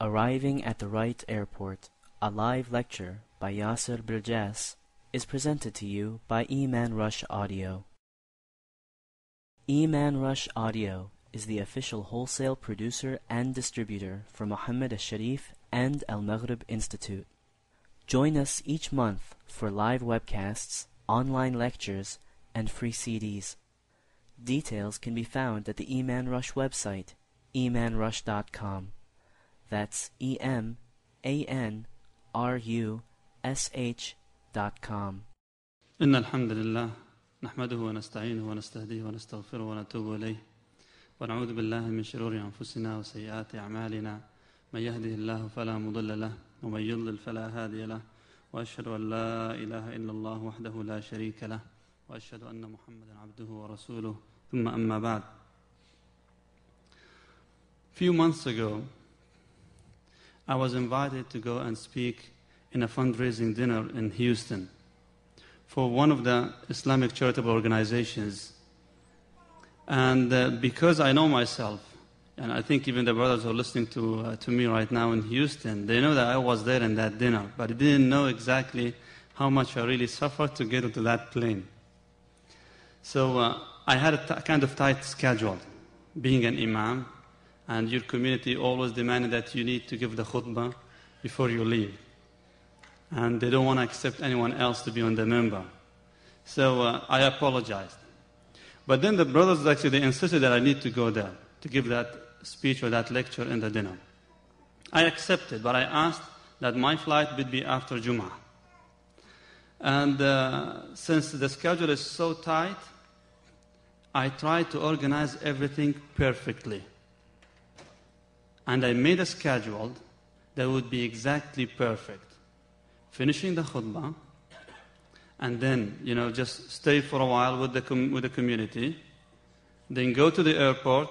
Arriving at the Right Airport, a live lecture by Yasser Birjas is presented to you by Eman Rush Audio. Eman Rush Audio is the official wholesale producer and distributor for Muhammad Al-Sharif and Al-Maghrib Institute. Join us each month for live webcasts, online lectures, and free CDs. Details can be found at the Eman Rush website, emanrush.com. That's E M A N R U S H dot com. إن الحمد لله نحمده ونستعينه ونستهديه ونستغفره ونتوب إليه ونعوذ بالله من شرور أنفسنا وسيئات أعمالنا من يهده الله فلا مضل له ومن يضلل فلا هادي له وأشهد أن لا إله إلا الله وحده لا شريك له وأشهد أن محمدا عبده ورسوله ثم أما بعد few months ago I was invited to go and speak in a fundraising dinner in Houston for one of the Islamic charitable organizations. And uh, because I know myself, and I think even the brothers who are listening to, uh, to me right now in Houston, they know that I was there in that dinner, but they didn't know exactly how much I really suffered to get into that plane. So uh, I had a t- kind of tight schedule, being an imam, and your community always demanded that you need to give the khutbah before you leave. And they don't want to accept anyone else to be on the member. So uh, I apologized. But then the brothers actually they insisted that I need to go there to give that speech or that lecture in the dinner. I accepted, but I asked that my flight would be after Jum'ah. And uh, since the schedule is so tight, I tried to organize everything perfectly. And I made a schedule that would be exactly perfect. Finishing the khutbah, and then, you know, just stay for a while with the, com- with the community, then go to the airport,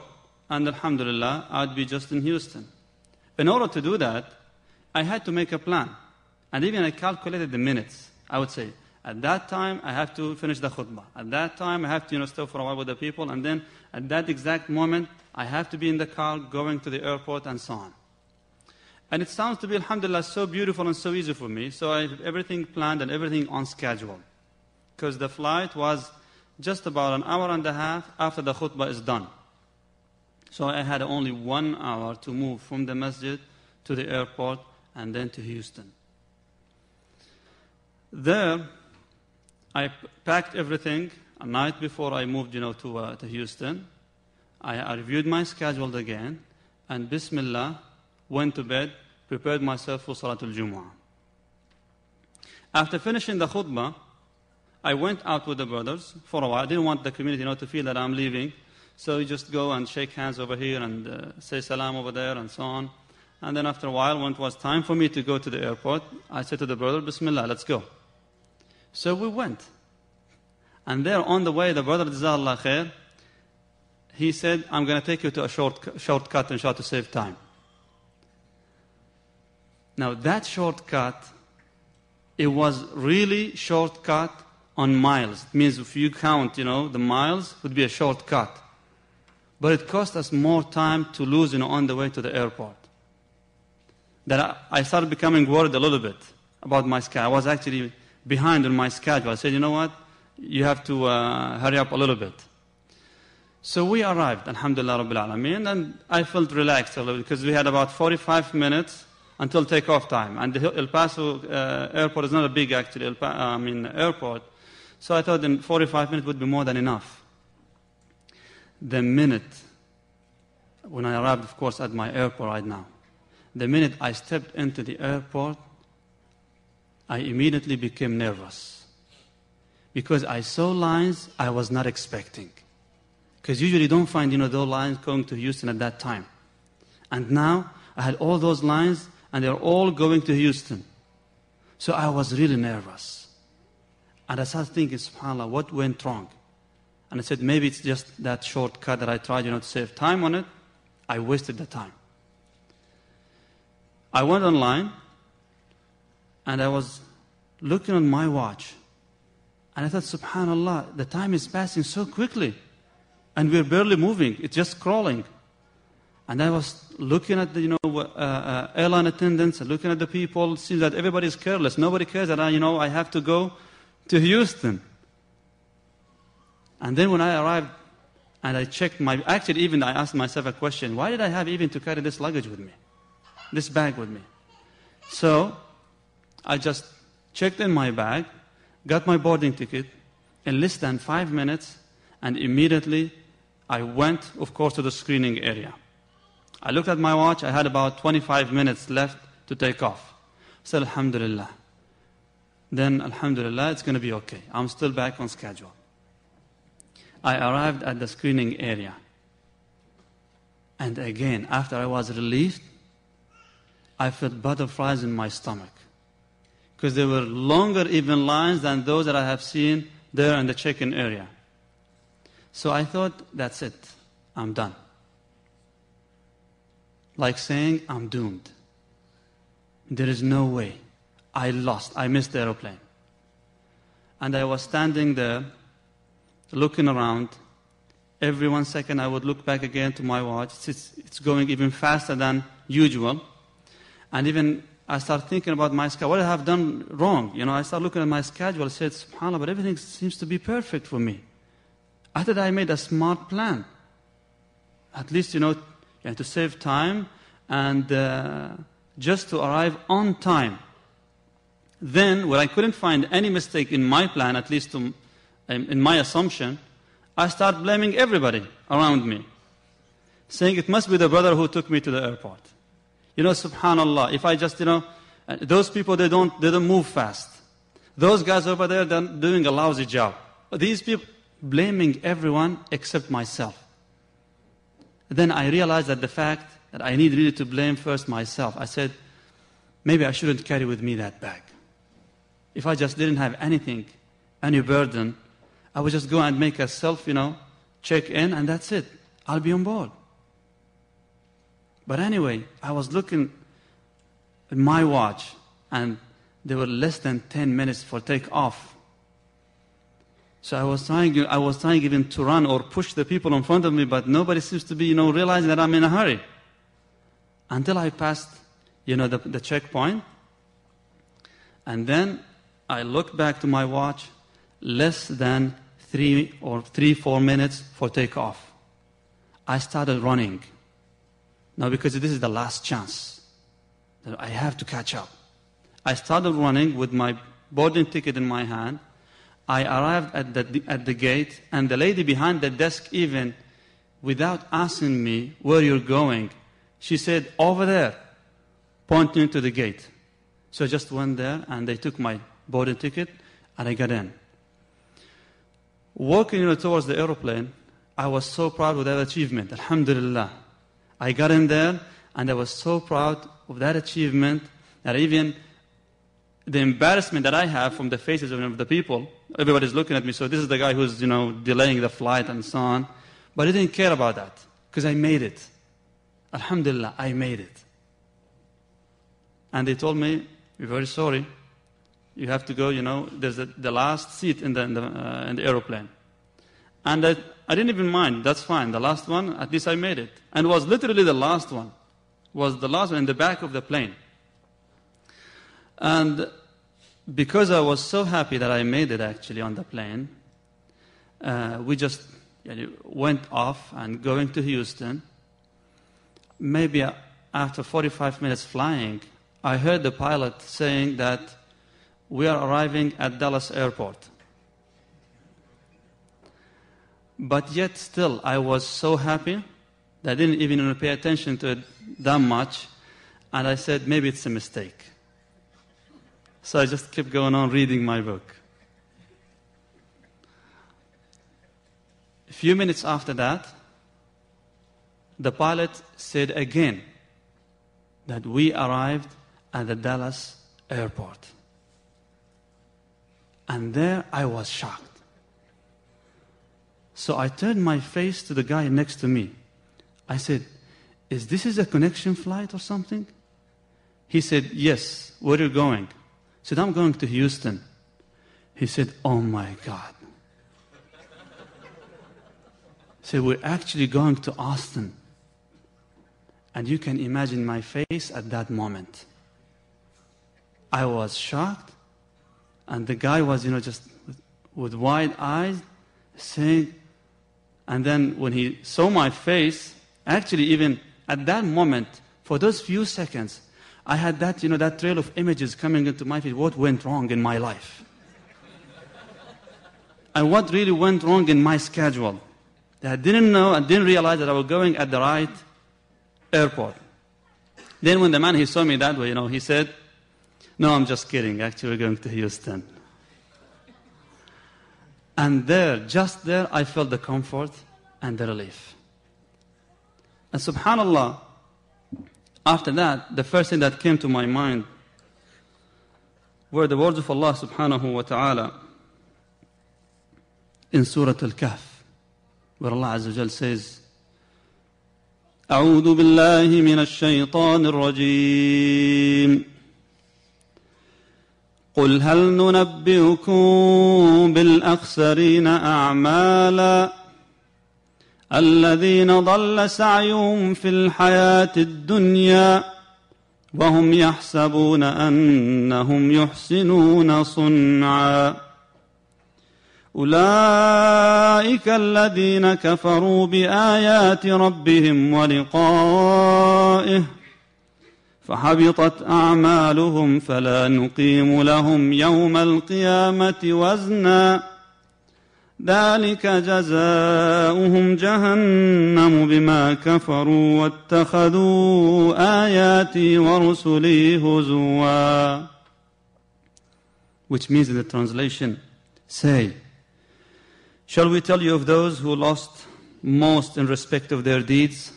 and alhamdulillah, I'd be just in Houston. In order to do that, I had to make a plan. And even I calculated the minutes. I would say, at that time, I have to finish the khutbah. At that time, I have to, you know, stay for a while with the people. And then, at that exact moment, I have to be in the car going to the airport and so on. And it sounds to be, alhamdulillah, so beautiful and so easy for me. So I have everything planned and everything on schedule. Because the flight was just about an hour and a half after the khutbah is done. So I had only one hour to move from the masjid to the airport and then to Houston. There, I packed everything a night before I moved, you know, to, uh, to Houston. I, I reviewed my schedule again, and Bismillah, went to bed, prepared myself for Salatul Jumu'ah. After finishing the khutbah, I went out with the brothers for a while. I didn't want the community not to feel that I'm leaving. So we just go and shake hands over here and uh, say salam over there and so on. And then after a while, when it was time for me to go to the airport, I said to the brother, Bismillah, let's go. So we went. And there on the way, the brother, Jazallah khair, he said, I'm going to take you to a short, shortcut and try to save time. Now, that shortcut, it was really shortcut on miles. It means if you count, you know, the miles would be a shortcut. But it cost us more time to lose, you know, on the way to the airport. That I started becoming worried a little bit about my schedule. I was actually behind on my schedule. I said, you know what? You have to uh, hurry up a little bit. So we arrived, alhamdulillah rabbil alameen, and I felt relaxed a little because we had about 45 minutes until takeoff time. And the El Paso uh, airport is not a big, actually, El pa- uh, I mean, airport. So I thought in 45 minutes would be more than enough. The minute, when I arrived, of course, at my airport right now, the minute I stepped into the airport, I immediately became nervous because I saw lines I was not expecting. Because usually you don't find, you know, those lines going to Houston at that time. And now I had all those lines and they're all going to Houston. So I was really nervous. And I started thinking, subhanAllah, what went wrong? And I said, maybe it's just that shortcut that I tried, you know, to save time on it. I wasted the time. I went online and I was looking on my watch. And I thought, subhanAllah, the time is passing so quickly and we're barely moving. It's just crawling. And I was looking at the, you know, uh, uh, airline attendants, looking at the people. It seems that is careless. Nobody cares that I, you know, I have to go to Houston. And then when I arrived and I checked my, actually even I asked myself a question, why did I have even to carry this luggage with me? This bag with me? So I just checked in my bag, got my boarding ticket, in less than five minutes, and immediately I went, of course, to the screening area. I looked at my watch. I had about 25 minutes left to take off. I said, Alhamdulillah. Then, Alhamdulillah, it's going to be okay. I'm still back on schedule. I arrived at the screening area. And again, after I was relieved, I felt butterflies in my stomach. Because there were longer even lines than those that I have seen there in the check-in area. So I thought, that's it. I'm done. Like saying, I'm doomed. There is no way. I lost. I missed the aeroplane. And I was standing there, looking around. Every one second, I would look back again to my watch. It's, it's going even faster than usual. And even I start thinking about my schedule. What I have done wrong? You know, I start looking at my schedule. I said, SubhanAllah, but everything seems to be perfect for me. I thought I made a smart plan. At least, you know, to save time and uh, just to arrive on time. Then, when I couldn't find any mistake in my plan, at least to, um, in my assumption, I start blaming everybody around me, saying it must be the brother who took me to the airport. You know, subhanAllah, if I just, you know, uh, those people, they don't, they don't move fast. Those guys over there, they're doing a lousy job. These people, blaming everyone except myself. Then I realized that the fact that I need really to blame first myself. I said, maybe I shouldn't carry with me that bag. If I just didn't have anything, any burden, I would just go and make a self, you know, check in, and that's it. I'll be on board. But anyway, I was looking at my watch, and there were less than 10 minutes for takeoff so I was trying, I was trying even to run or push the people in front of me, but nobody seems to be, you know, realizing that I'm in a hurry. Until I passed, you know, the, the checkpoint. And then I looked back to my watch, less than three or three, four minutes for takeoff. I started running. Now, because this is the last chance, I have to catch up. I started running with my boarding ticket in my hand I arrived at the, at the gate, and the lady behind the desk, even without asking me where you're going, she said, Over there, pointing to the gate. So I just went there, and they took my boarding ticket, and I got in. Walking you know, towards the aeroplane, I was so proud of that achievement. Alhamdulillah. I got in there, and I was so proud of that achievement that even the embarrassment that I have from the faces of the people. Everybody's looking at me, so this is the guy who's, you know, delaying the flight and so on. But I didn't care about that because I made it. Alhamdulillah, I made it. And they told me, we're very sorry. You have to go, you know, there's a, the last seat in the, in the, uh, in the aeroplane. And I, I didn't even mind. That's fine. The last one, at least I made it. And it was literally the last one. It was the last one in the back of the plane. And because I was so happy that I made it actually on the plane, uh, we just you know, went off and going to Houston. Maybe after 45 minutes flying, I heard the pilot saying that we are arriving at Dallas Airport. But yet, still, I was so happy that I didn't even pay attention to it that much. And I said, maybe it's a mistake. So I just kept going on reading my book. A few minutes after that, the pilot said again that we arrived at the Dallas airport. And there I was shocked. So I turned my face to the guy next to me. I said, Is this is a connection flight or something? He said, Yes, where are you going? said, I'm going to Houston. He said, Oh my God. said, We're actually going to Austin. And you can imagine my face at that moment. I was shocked. And the guy was, you know, just with wide eyes saying, and then when he saw my face, actually, even at that moment, for those few seconds, I had that, you know, that trail of images coming into my feet. What went wrong in my life? and what really went wrong in my schedule? That I didn't know, I didn't realize that I was going at the right airport. Then when the man, he saw me that way, you know, he said, no, I'm just kidding. Actually, we're going to Houston. And there, just there, I felt the comfort and the relief. And subhanAllah, After that, the first thing that came to my mind were the words of Allah subhanahu wa ta'ala in Surah Al-Kahf, where Allah Azza wa says, أعوذ بالله من الشيطان الرجيم قل هل ننبئكم بالأخسرين أعمالاً الذين ضل سعيهم في الحياه الدنيا وهم يحسبون انهم يحسنون صنعا اولئك الذين كفروا بايات ربهم ولقائه فحبطت اعمالهم فلا نقيم لهم يوم القيامه وزنا ذلك جزاؤهم جهنم بما كفروا واتخذوا آياتي ورسلي هزوا Which means in the translation, say, Shall we tell you of those who lost most in respect of their deeds?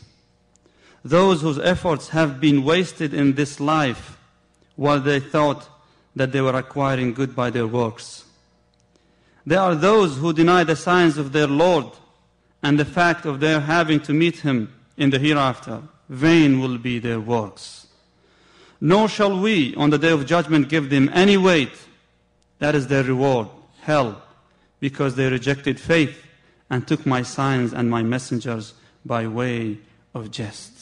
Those whose efforts have been wasted in this life while they thought that they were acquiring good by their works. They are those who deny the signs of their Lord and the fact of their having to meet him in the hereafter. Vain will be their works. Nor shall we on the day of judgment give them any weight. That is their reward, hell, because they rejected faith and took my signs and my messengers by way of jest.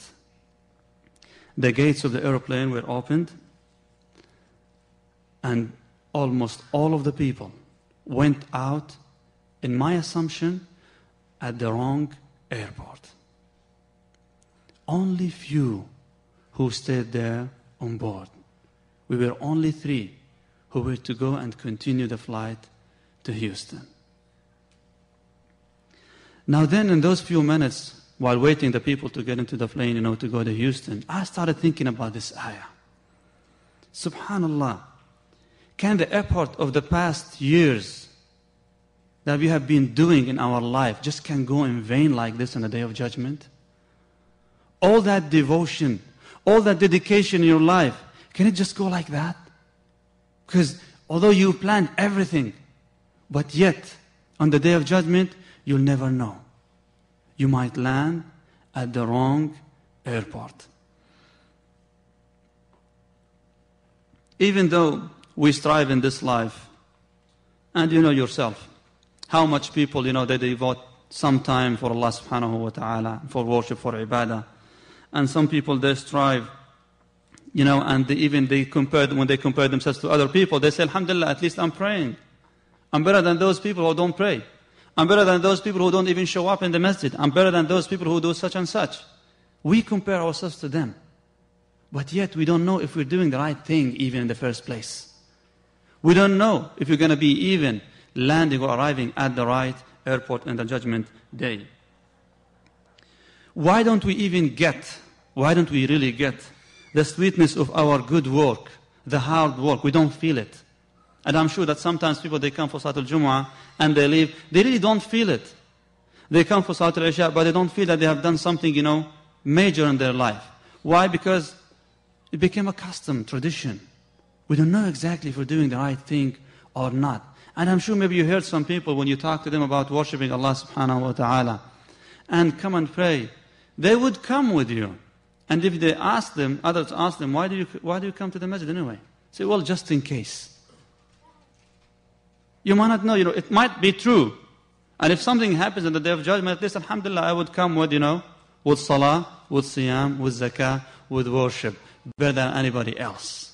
The gates of the aeroplane were opened, and almost all of the people went out, in my assumption, at the wrong airport. Only few who stayed there on board. We were only three who were to go and continue the flight to Houston. Now, then, in those few minutes, while waiting the people to get into the plane, you know, to go to Houston, I started thinking about this ayah. Subhanallah. Can the effort of the past years that we have been doing in our life just can go in vain like this on the day of judgment? All that devotion, all that dedication in your life, can it just go like that? Because although you planned everything, but yet on the day of judgment, you'll never know. You might land at the wrong airport. Even though we strive in this life. And you know yourself how much people, you know, they devote some time for Allah subhanahu wa ta'ala, for worship, for ibadah. And some people, they strive, you know, and they even they compare, when they compare themselves to other people, they say, Alhamdulillah, at least I'm praying. I'm better than those people who don't pray. I'm better than those people who don't even show up in the masjid. I'm better than those people who do such and such. We compare ourselves to them. But yet we don't know if we're doing the right thing even in the first place. We don't know if you're going to be even landing or arriving at the right airport on the judgment day. Why don't we even get, why don't we really get the sweetness of our good work, the hard work? We don't feel it. And I'm sure that sometimes people, they come for Salatul Jumu'ah and they leave. They really don't feel it. They come for Salatul Isha, but they don't feel that they have done something, you know, major in their life. Why? Because it became a custom, tradition. We don't know exactly if we're doing the right thing or not. And I'm sure maybe you heard some people when you talk to them about worshiping Allah subhanahu wa ta'ala and come and pray. They would come with you. And if they ask them, others ask them, why do you, why do you come to the masjid anyway? Say, well, just in case. You might not know, you know, it might be true. And if something happens on the day of judgment, at least, alhamdulillah, I would come with, you know, with salah, with siyam, with zakah, with worship, better than anybody else.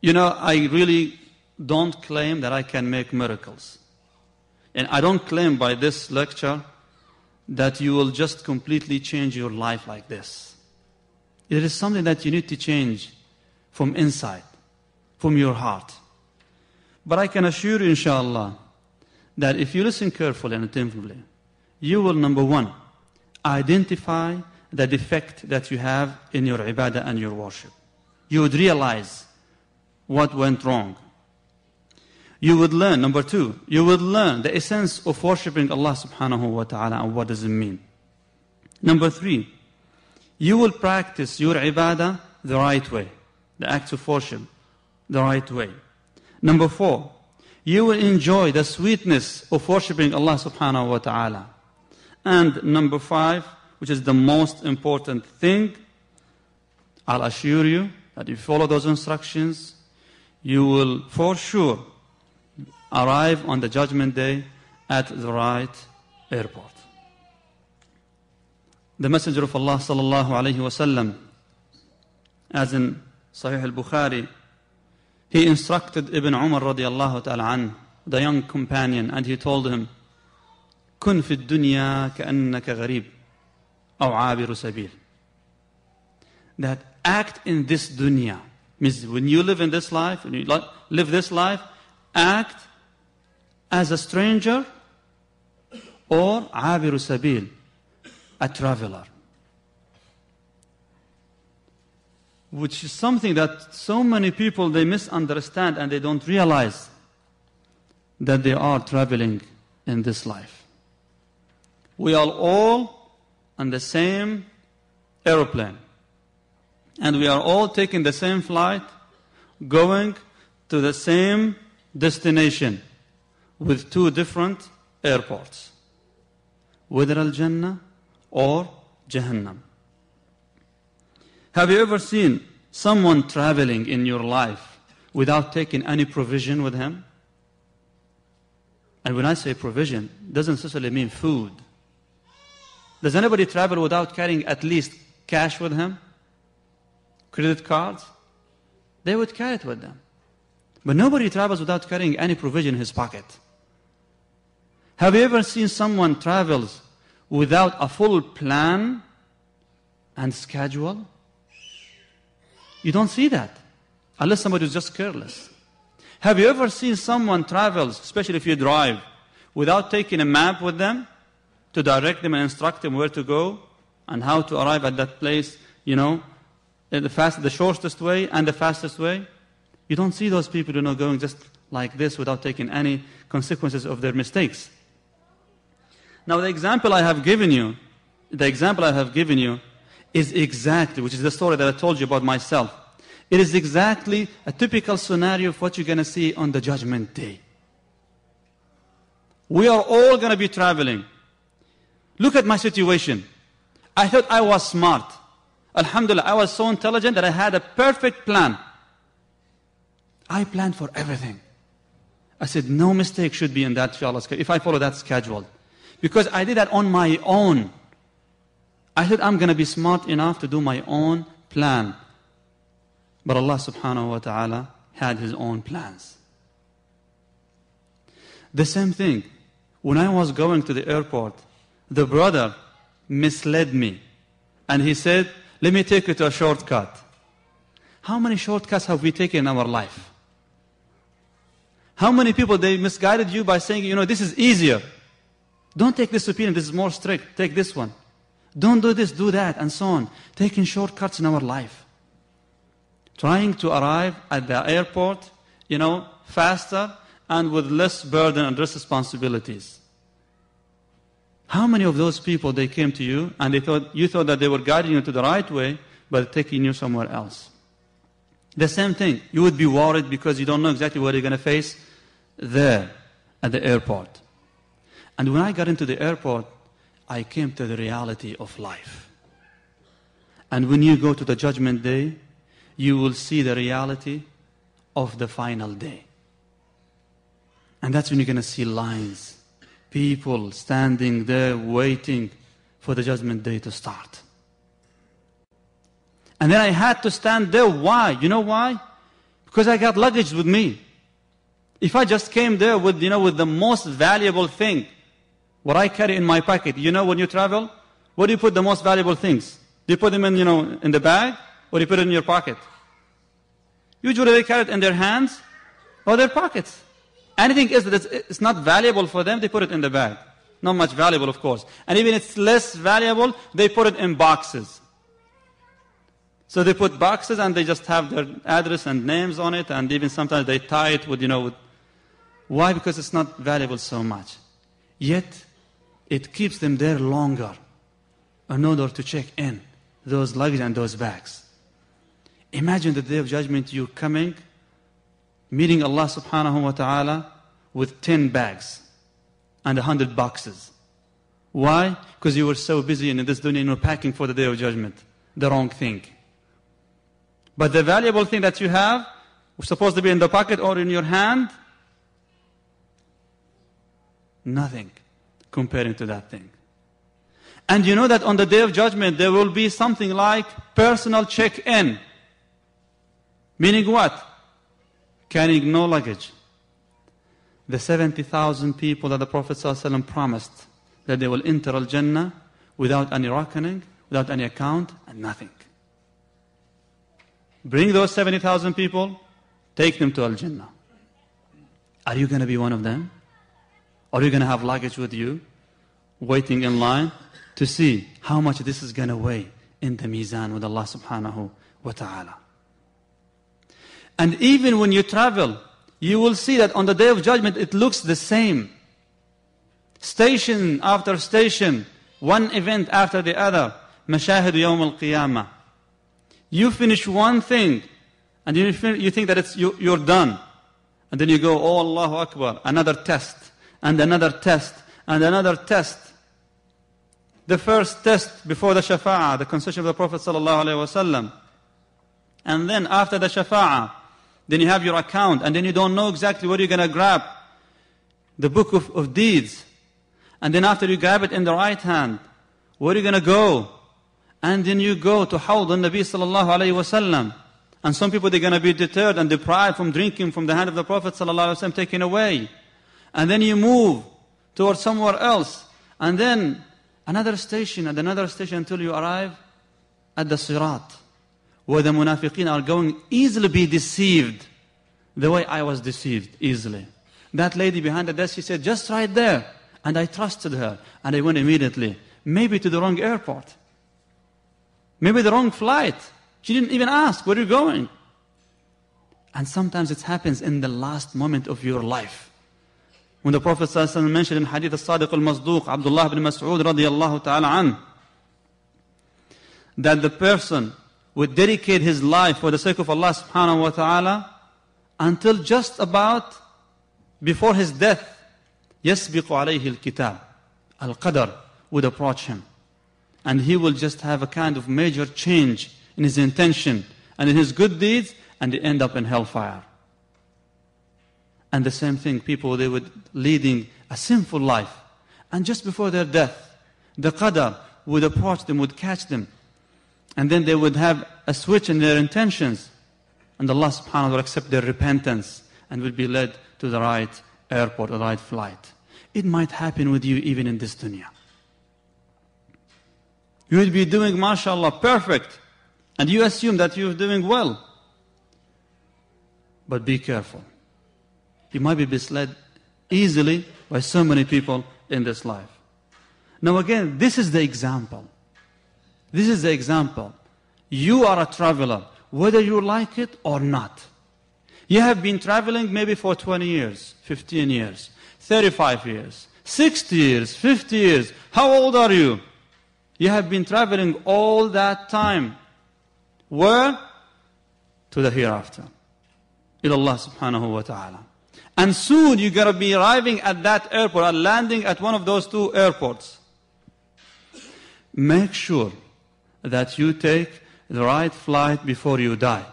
You know, I really don't claim that I can make miracles. And I don't claim by this lecture that you will just completely change your life like this. It is something that you need to change from inside, from your heart. But I can assure you, inshallah, that if you listen carefully and attentively, you will, number one, identify the defect that you have in your ibadah and your worship. You would realize what went wrong. You would learn, number two, you would learn the essence of worshipping Allah subhanahu wa ta'ala and what does it mean. Number three, you will practice your ibadah the right way, the act of worship the right way. Number four, you will enjoy the sweetness of worshipping Allah subhanahu wa ta'ala. And number five, which is the most important thing, I'll assure you that if you follow those instructions, you will for sure arrive on the judgment day at the right airport. The Messenger of Allah sallallahu alayhi wasallam, as in Sahih al-Bukhari, he instructed Ibn Umar radiallahu ta'ala an, the young companion, and he told him, كن في الدنيا كأنك غريب أو عابر سبيل. That act in this dunya Means when you live in this life, when you live this life, act as a stranger or a traveler. Which is something that so many people they misunderstand and they don't realize that they are traveling in this life. We are all on the same aeroplane and we are all taking the same flight, going to the same destination with two different airports, whether Al Jannah or Jahannam. Have you ever seen someone traveling in your life without taking any provision with him? And when I say provision, doesn't necessarily mean food. Does anybody travel without carrying at least cash with him? credit cards, they would carry it with them. But nobody travels without carrying any provision in his pocket. Have you ever seen someone travels without a full plan and schedule? You don't see that unless somebody is just careless. Have you ever seen someone travels, especially if you drive, without taking a map with them to direct them and instruct them where to go and how to arrive at that place, you know, uh, the, fast, the shortest way and the fastest way. You don't see those people, you know, going just like this without taking any consequences of their mistakes. Now, the example I have given you, the example I have given you is exactly, which is the story that I told you about myself. It is exactly a typical scenario of what you're going to see on the judgment day. We are all going to be traveling. Look at my situation. I thought I was smart. Alhamdulillah, I was so intelligent that I had a perfect plan. I planned for everything. I said, no mistake should be in that, inshallah, if I follow that schedule. Because I did that on my own. I said, I'm going to be smart enough to do my own plan. But Allah subhanahu wa ta'ala had His own plans. The same thing. When I was going to the airport, the brother misled me. And he said, let me take you to a shortcut. How many shortcuts have we taken in our life? How many people they misguided you by saying, you know, this is easier. Don't take this opinion, this is more strict. Take this one. Don't do this, do that, and so on. Taking shortcuts in our life. Trying to arrive at the airport, you know, faster and with less burden and less responsibilities. How many of those people they came to you and they thought you thought that they were guiding you to the right way, but taking you somewhere else? The same thing. You would be worried because you don't know exactly what you're going to face there at the airport. And when I got into the airport, I came to the reality of life. And when you go to the judgment day, you will see the reality of the final day. And that's when you're going to see lines people standing there waiting for the judgment day to start. And then I had to stand there. Why? You know why? Because I got luggage with me. If I just came there with, you know, with the most valuable thing, what I carry in my pocket, you know, when you travel, where do you put the most valuable things? Do you put them in, you know, in the bag or do you put it in your pocket? Usually they carry it in their hands or their pockets. Anything is that it's not valuable for them, they put it in the bag. Not much valuable, of course. And even if it's less valuable, they put it in boxes. So they put boxes and they just have their address and names on it, and even sometimes they tie it with, you know, with, why? Because it's not valuable so much. Yet, it keeps them there longer in order to check in those luggage and those bags. Imagine the day of judgment, you are coming, meeting Allah subhanahu wa ta'ala, with 10 bags and 100 boxes. Why? Because you were so busy in this dunya and you were packing for the day of judgment. The wrong thing. But the valuable thing that you have was supposed to be in the pocket or in your hand. Nothing comparing to that thing. And you know that on the day of judgment, there will be something like personal check in. Meaning what? Carrying no luggage the 70,000 people that the Prophet ﷺ promised that they will enter Al Jannah without any reckoning, without any account, and nothing. Bring those 70,000 people, take them to Al Jannah. Are you going to be one of them? Are you going to have luggage with you, waiting in line to see how much this is going to weigh in the mizan with Allah subhanahu wa ta'ala? And even when you travel, you will see that on the day of judgment, it looks the same. Station after station, one event after the other. Mashahid Yawm al Qiyamah. You finish one thing, and you, finish, you think that it's, you, you're done. And then you go, Oh Allahu Akbar, another test, and another test, and another test. The first test before the Shafa'ah, the concession of the Prophet Sallallahu Wasallam. And then after the Shafa'ah, then you have your account, and then you don't know exactly what you're going to grab. The book of, of deeds. And then after you grab it in the right hand, where are you going to go? And then you go to Hawd the Nabi sallallahu alayhi wasallam. And some people, they're going to be deterred and deprived from drinking from the hand of the Prophet sallallahu alayhi wasallam, taken away. And then you move towards somewhere else. And then another station and another station until you arrive at the Sirat where the munafiqeen are going easily be deceived the way I was deceived easily. That lady behind the desk, she said, just right there. And I trusted her. And I went immediately, maybe to the wrong airport, maybe the wrong flight. She didn't even ask, where are you going? And sometimes it happens in the last moment of your life. When the Prophet ﷺ mentioned in Hadith al-Sadiq al-Masduq, Abdullah ibn Mas'ud radiyallahu ta'ala an, that the person would dedicate his life for the sake of Allah subhanahu wa ta'ala until just about before his death, يَسْبِقُ عَلَيْهِ الْكِتَابِ Al-Qadr would approach him. And he will just have a kind of major change in his intention and in his good deeds and they end up in hellfire. And the same thing, people, they would leading a sinful life. And just before their death, the Qadr would approach them, would catch them, and then they would have a switch in their intentions. And Allah subhanahu wa ta'ala will accept their repentance and will be led to the right airport or the right flight. It might happen with you even in this dunya. You would be doing, mashallah, perfect. And you assume that you're doing well. But be careful. You might be misled easily by so many people in this life. Now, again, this is the example. This is the example. You are a traveler, whether you like it or not. You have been traveling maybe for 20 years, 15 years, 35 years, 60 years, 50 years. How old are you? You have been traveling all that time. Where? To the hereafter. إلى Allah subhanahu wa ta'ala. And soon you're going to be arriving at that airport or landing at one of those two airports. Make sure that you take the right flight before you die.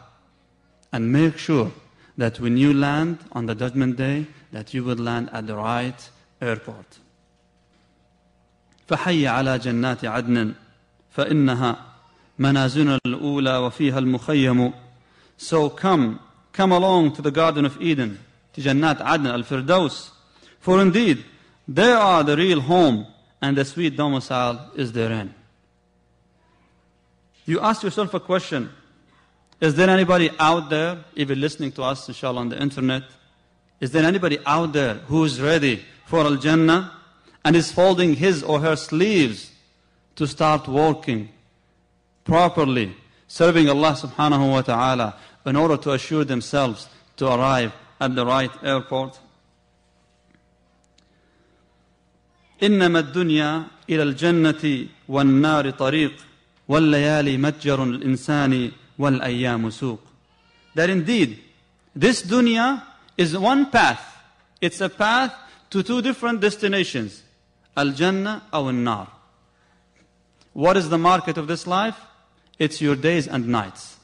And make sure that when you land on the judgment day, that you will land at the right airport. فحي على جنات عدن فإنها الأولى وفيها المخيم So come, come along to the Garden of Eden, to Jannat Adn al-Firdaus. For indeed, they are the real home and the sweet domicile is therein. You ask yourself a question Is there anybody out there, even listening to us, inshallah, on the internet? Is there anybody out there who is ready for Al Jannah and is folding his or her sleeves to start working properly, serving Allah subhanahu wa ta'ala in order to assure themselves to arrive at the right airport? إنما الدنيا إلى الجنة والنار طريق وَاللَّيَالِ مَتْجَرٌ الْإِنسَانِ وَالْأَيَّامُ سُوقٌ That indeed, this dunya is one path. It's a path to two different destinations. Al-Jannah or Al-Nar. What is the market of this life? It's your days and nights.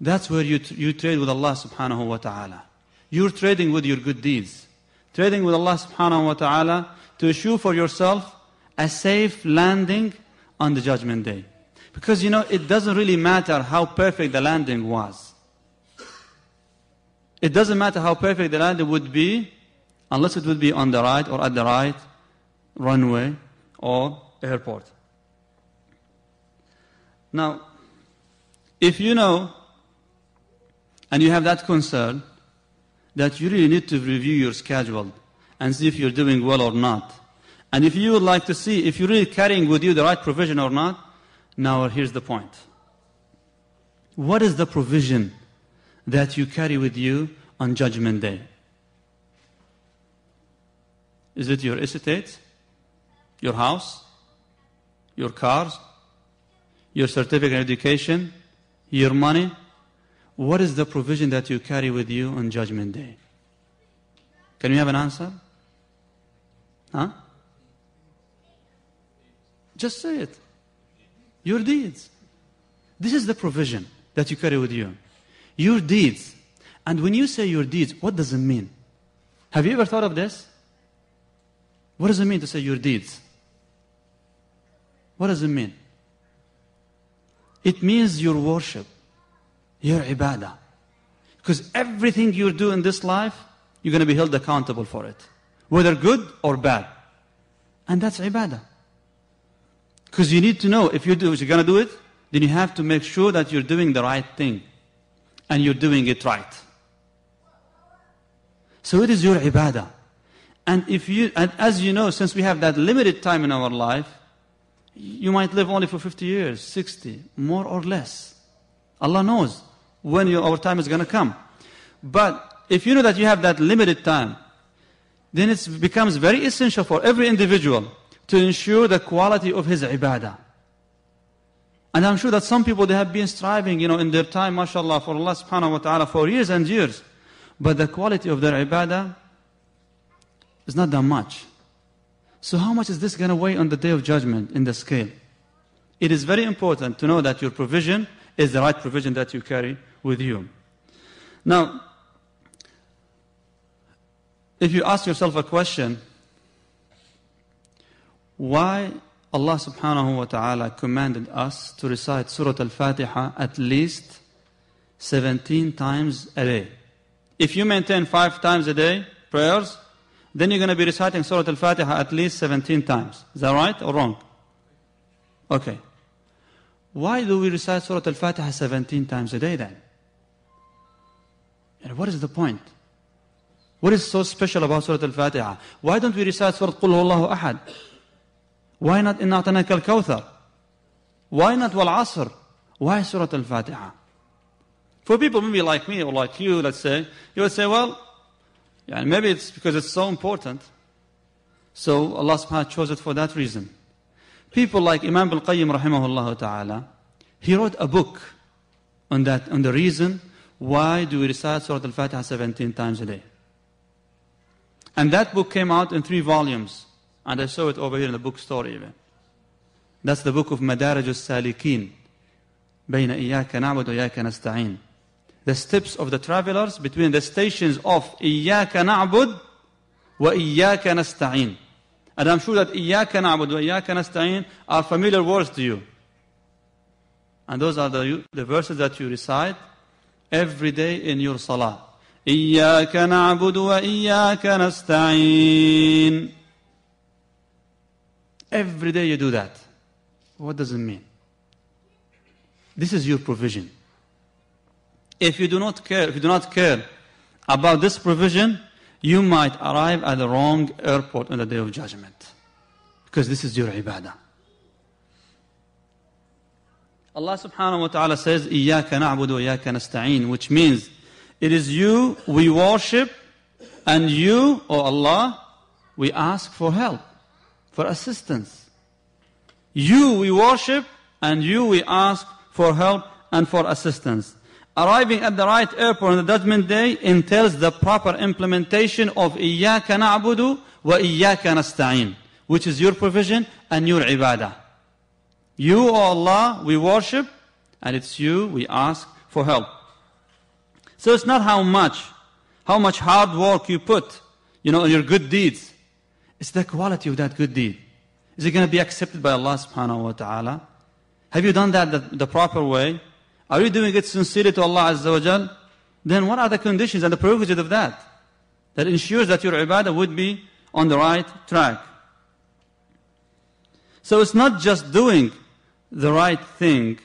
That's where you, you trade with Allah subhanahu wa ta'ala. You're trading with your good deeds. Trading with Allah subhanahu wa ta'ala to issue for yourself a safe landing on the judgment day. Because, you know, it doesn't really matter how perfect the landing was. It doesn't matter how perfect the landing would be unless it would be on the right or at the right runway or airport. Now, if you know and you have that concern that you really need to review your schedule and see if you're doing well or not, and if you would like to see if you're really carrying with you the right provision or not, now, here's the point. What is the provision that you carry with you on Judgment Day? Is it your estate? Your house? Your cars? Your certificate of education? Your money? What is the provision that you carry with you on Judgment Day? Can you have an answer? Huh? Just say it. Your deeds. This is the provision that you carry with you. Your deeds. And when you say your deeds, what does it mean? Have you ever thought of this? What does it mean to say your deeds? What does it mean? It means your worship, your ibadah. Because everything you do in this life, you're going to be held accountable for it, whether good or bad. And that's ibadah. Because you need to know if you're, you're going to do it, then you have to make sure that you're doing the right thing and you're doing it right. So it is your ibadah. And if you, and as you know, since we have that limited time in our life, you might live only for 50 years, 60, more or less. Allah knows when your, our time is going to come. But if you know that you have that limited time, then it becomes very essential for every individual to ensure the quality of his ibadah. And I'm sure that some people, they have been striving, you know, in their time, mashallah, for Allah subhanahu wa ta'ala for years and years. But the quality of their ibadah is not that much. So how much is this going to weigh on the day of judgment in the scale? It is very important to know that your provision is the right provision that you carry with you. Now, if you ask yourself a question, why Allah subhanahu wa ta'ala commanded us to recite Surah Al-Fatiha at least 17 times a day. If you maintain 5 times a day prayers, then you're going to be reciting Surah Al-Fatiha at least 17 times. Is that right or wrong? Okay. Why do we recite Surah Al-Fatiha 17 times a day then? And what is the point? What is so special about Surah Al-Fatiha? Why don't we recite Surah Qul Allahu Ahad? Why not in al الكوثر? Why not Wal-Asr? Why Surah Al-Fatiha? For people maybe like me or like you, let's say, you would say, well, yeah, maybe it's because it's so important. So Allah subhanahu wa ta'ala chose it for that reason. People like Imam Al Qayyim rahimahullah ta'ala, he wrote a book on that, on the reason why do we recite Surah Al-Fatiha 17 times a day. And that book came out in three volumes. And I saw it over here in the bookstore even. That's the book of Madaraj al-Salikin. بين إياك نعبد وإياك نستعين. The steps of the travelers between the stations of إياك نعبد وإياك نستعين. And I'm sure that إياك نعبد وإياك نستعين are familiar words to you. And those are the, the verses that you recite every day in your salah. إياك نعبد وإياك نستعين. Every day you do that. What does it mean? This is your provision. If you do not care, if you do not care about this provision, you might arrive at the wrong airport on the day of judgment. Because this is your ibadah. Allah subhanahu wa ta'ala says, إِيَّاكَ نَعْبُدُ وَإِيَّاكَ نَسْتَعِينُ Which means, it is you we worship, and you, O oh Allah, we ask for help for assistance. You we worship and you we ask for help and for assistance. Arriving at the right airport on the judgment day entails the proper implementation of إِيَّاكَ نَعْبُدُ وَإِيَّاكَ نَسْتَعِينَ which is your provision and your ibadah. You, O Allah, we worship and it's you we ask for help. So it's not how much, how much hard work you put, you know, in your good deeds it's the quality of that good deed. Is it going to be accepted by Allah subhanahu wa ta'ala? Have you done that the, the, proper way? Are you doing it sincerely to Allah azza wa jal? Then what are the conditions and the prerequisites of that? That ensures that your ibadah would be on the right track. So it's not just doing the right thing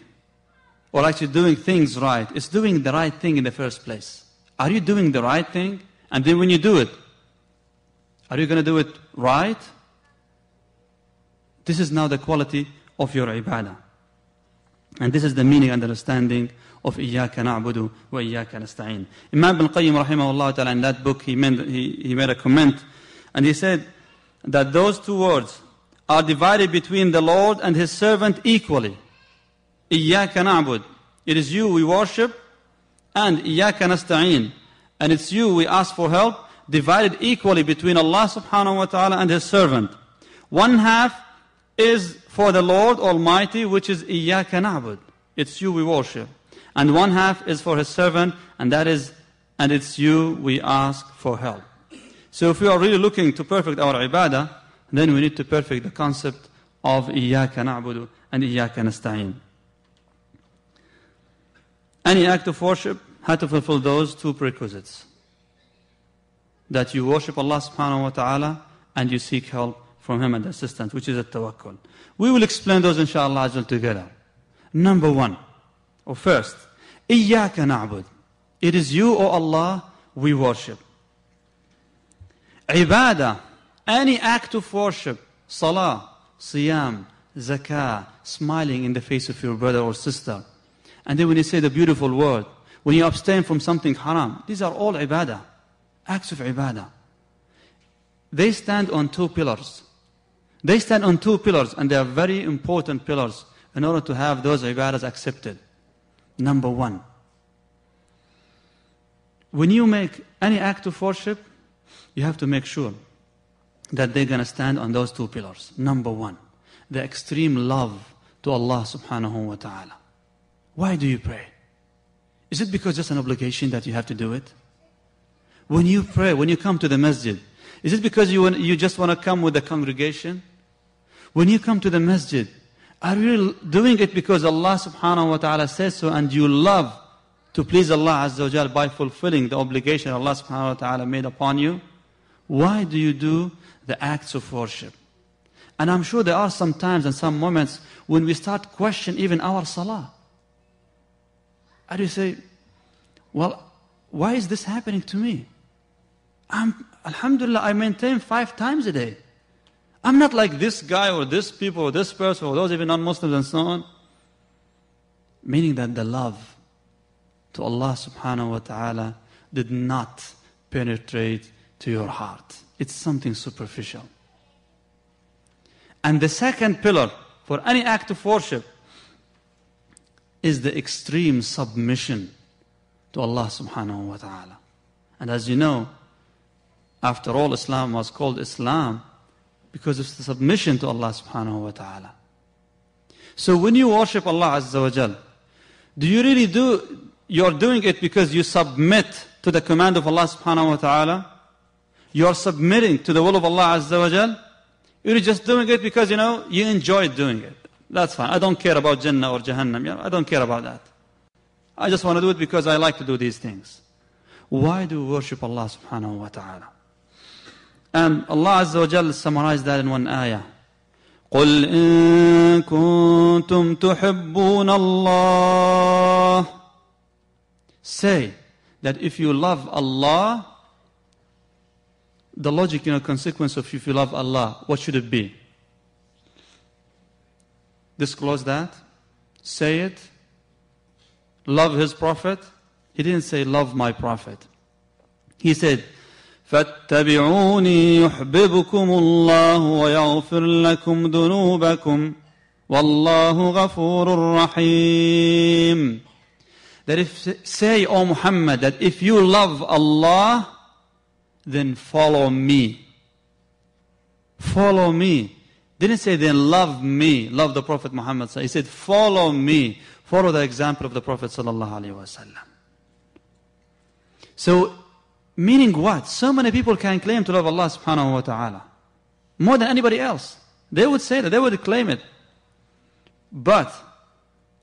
or actually doing things right. It's doing the right thing in the first place. Are you doing the right thing? And then when you do it, are you going to do it right? This is now the quality of your ibadah. And this is the meaning and understanding of إِيَّاكَ نَعْبُدُ وَإِيَّاكَ نَسْتَعِينُ Imam Al Qayyim rahimahullah ta'ala in that book he made, he, he made a comment and he said that those two words are divided between the Lord and his servant equally. إِيَّاكَ نَعْبُدُ It is you we worship and إِيَّاكَ نَسْتَعِينُ And it's you we ask for help divided equally between Allah subhanahu wa ta'ala and His servant. One half is for the Lord Almighty, which is Iyaka na'bud. It's you we worship. And one half is for His servant, and that is, and it's you we ask for help. So if we are really looking to perfect our ibadah, then we need to perfect the concept of Iyaka na'budu and Iyaka nasta'in. Any act of worship had to fulfill those two prerequisites that you worship Allah subhanahu wa ta'ala and you seek help from Him and assistance, which is a tawakkul. We will explain those inshallah together. Number one, or first, إِيَّاكَ نَعْبُدُ It is you, O Allah, we worship. Ibadah, any act of worship, salah, siyam, zakah, smiling in the face of your brother or sister. And then when you say the beautiful word, when you abstain from something haram, these are all ibadah acts of ibadah. They stand on two pillars. They stand on two pillars, and they are very important pillars in order to have those ibadahs accepted. Number one, when you make any act of worship, you have to make sure that they're going to stand on those two pillars. Number one, the extreme love to Allah subhanahu wa ta'ala. Why do you pray? Is it because it's an obligation that you have to do it? When you pray, when you come to the masjid, is it because you, want, you just want to come with the congregation? When you come to the masjid, are you doing it because Allah subhanahu wa ta'ala says so and you love to please Allah azza wa jal by fulfilling the obligation Allah subhanahu wa ta'ala made upon you? Why do you do the acts of worship? And I'm sure there are some times and some moments when we start question even our salah. And you say, well, why is this happening to me? I'm, Alhamdulillah, I maintain five times a day. I'm not like this guy or this people or this person or those even non Muslims and so on. Meaning that the love to Allah subhanahu wa ta'ala did not penetrate to your heart. It's something superficial. And the second pillar for any act of worship is the extreme submission to Allah subhanahu wa ta'ala. And as you know, after all, Islam was called Islam because of the submission to Allah subhanahu wa ta'ala. So when you worship Allah Azza wa Jal, do you really do, you're doing it because you submit to the command of Allah subhanahu wa ta'ala? You're submitting to the will of Allah Azza wa Jal? You're just doing it because, you know, you enjoy doing it. That's fine. I don't care about Jannah or Jahannam. I don't care about that. I just want to do it because I like to do these things. Why do we worship Allah subhanahu wa ta'ala? Um, Allah Azza wa Jalla summarized that in one ayah. قل إن كنتم تحبون الله Say that if you love Allah, the logic, you know, consequence of if you love Allah, what should it be? Disclose that, say it, love His Prophet. He didn't say love my Prophet. He said, فاتبعوني يحببكم الله ويغفر لكم ذنوبكم والله غفور رحيم That if say, O Muhammad, that if you love Allah, then follow me. Follow me. Didn't say then love me, love the Prophet Muhammad. He said follow me, follow the example of the Prophet sallallahu alaihi wasallam. So Meaning what? So many people can claim to love Allah subhanahu wa ta'ala. More than anybody else. They would say that, they would claim it. But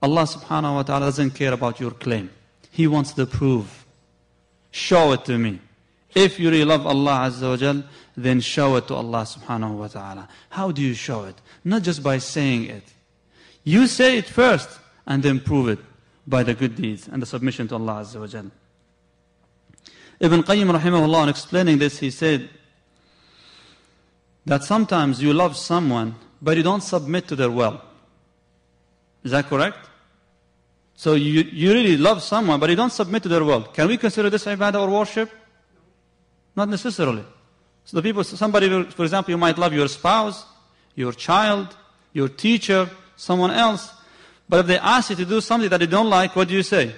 Allah subhanahu wa ta'ala doesn't care about your claim. He wants the proof. Show it to me. If you really love Allah Azza wa Jal, then show it to Allah subhanahu wa ta'ala. How do you show it? Not just by saying it. You say it first and then prove it by the good deeds and the submission to Allah Azza wa Jal. Ibn Qayyim rahimahullah, in explaining this, he said that sometimes you love someone, but you don't submit to their will. Is that correct? So you, you really love someone, but you don't submit to their will. Can we consider this ibadah or worship? Not necessarily. So the people, somebody, for example, you might love your spouse, your child, your teacher, someone else. But if they ask you to do something that you don't like, what do you say?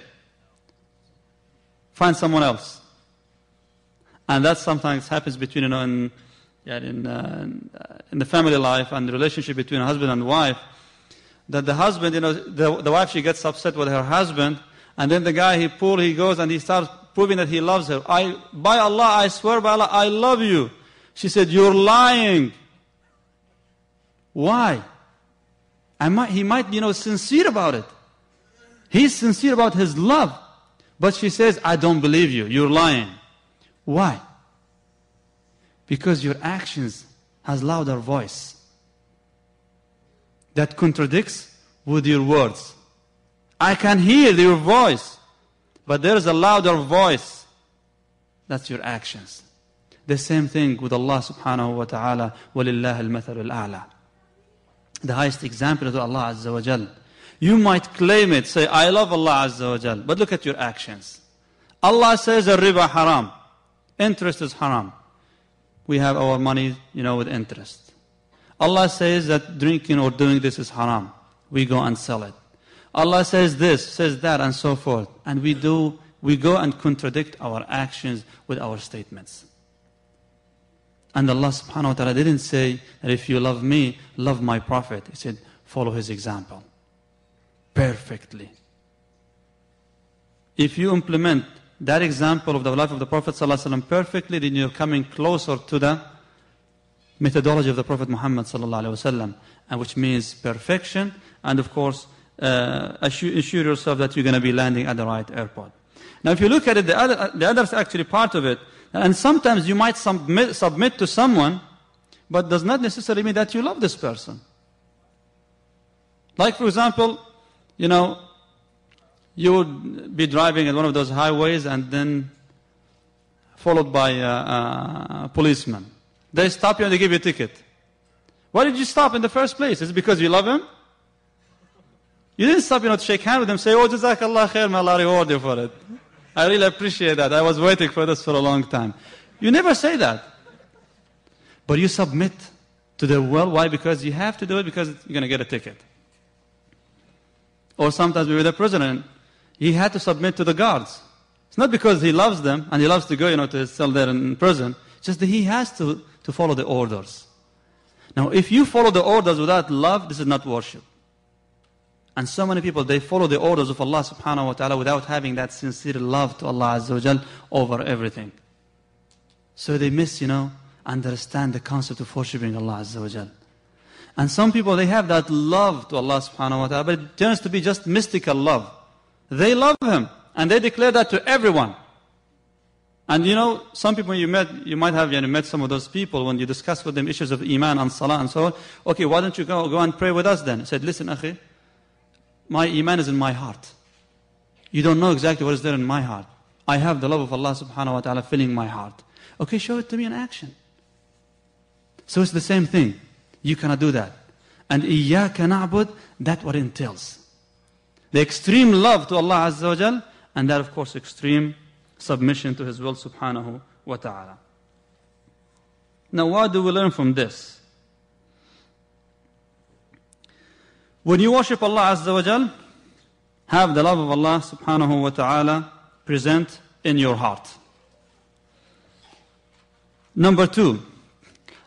Find someone else. And that sometimes happens between, you know, in, yeah, in, uh, in the family life and the relationship between husband and wife, that the husband, you know, the, the wife, she gets upset with her husband, and then the guy, he pull he goes and he starts proving that he loves her. I, by Allah, I swear by Allah, I love you. She said, you're lying. Why? I might, he might, you know, sincere about it. He's sincere about his love. But she says, I don't believe you. You're lying. Why? Because your actions has louder voice that contradicts with your words. I can hear your voice, but there is a louder voice. That's your actions. The same thing with Allah subhanahu wa ta'ala. وَلِلَّهِ الْمَثَلُ الْأَعْلَى The highest example is Allah Azza wa Jal. You might claim it, say, I love Allah Azza wa Jal. But look at your actions. Allah says a riba haram. Interest is haram. We have our money, you know, with interest. Allah says that drinking or doing this is haram. We go and sell it. Allah says this, says that, and so forth. And we do, we go and contradict our actions with our statements. And Allah subhanahu wa ta'ala didn't say that if you love me, love my prophet. He said, follow his example perfectly. If you implement that example of the life of the Prophet ﷺ perfectly, then you're coming closer to the methodology of the Prophet Muhammad ﷺ, and which means perfection, and of course, uh, assure, yourself that you're going to be landing at the right airport. Now, if you look at it, the other, the other is actually part of it, and sometimes you might submit, submit to someone, but does not necessarily mean that you love this person. Like, for example, you know, you would be driving at one of those highways and then followed by a, a policeman. They stop you and they give you a ticket. Why did you stop in the first place? Is it because you love him? You didn't stop, you know, to shake hands with him, say, Oh, Jazakallah khair, may Allah reward you for it. I really appreciate that. I was waiting for this for a long time. You never say that. But you submit to the will. Why? Because you have to do it because you're going to get a ticket. Or sometimes we with the president he had to submit to the guards. It's not because he loves them and he loves to go, you know, to his cell there in prison. It's just that he has to, to follow the orders. Now, if you follow the orders without love, this is not worship. And so many people, they follow the orders of Allah subhanahu wa ta'ala without having that sincere love to Allah azza wa jal over everything. So they miss, you know, understand the concept of worshipping Allah azza wa jal. And some people, they have that love to Allah subhanahu wa ta'ala, but it turns to be just mystical love. They love him and they declare that to everyone. And you know, some people you met, you might have you know, met some of those people when you discuss with them issues of Iman and Salah and so on. Okay, why don't you go, go and pray with us then? He said, listen, Akhi, my Iman is in my heart. You don't know exactly what is there in my heart. I have the love of Allah subhanahu wa ta'ala filling my heart. Okay, show it to me in action. So it's the same thing. You cannot do that. And إِيَّاكَ نَعْبُدْ That what entails. The extreme love to Allah Azza wa Jal, and that, of course, extreme submission to His will subhanahu wa ta'ala. Now, what do we learn from this? When you worship Allah Azza wa Jal, have the love of Allah subhanahu wa ta'ala present in your heart. Number two,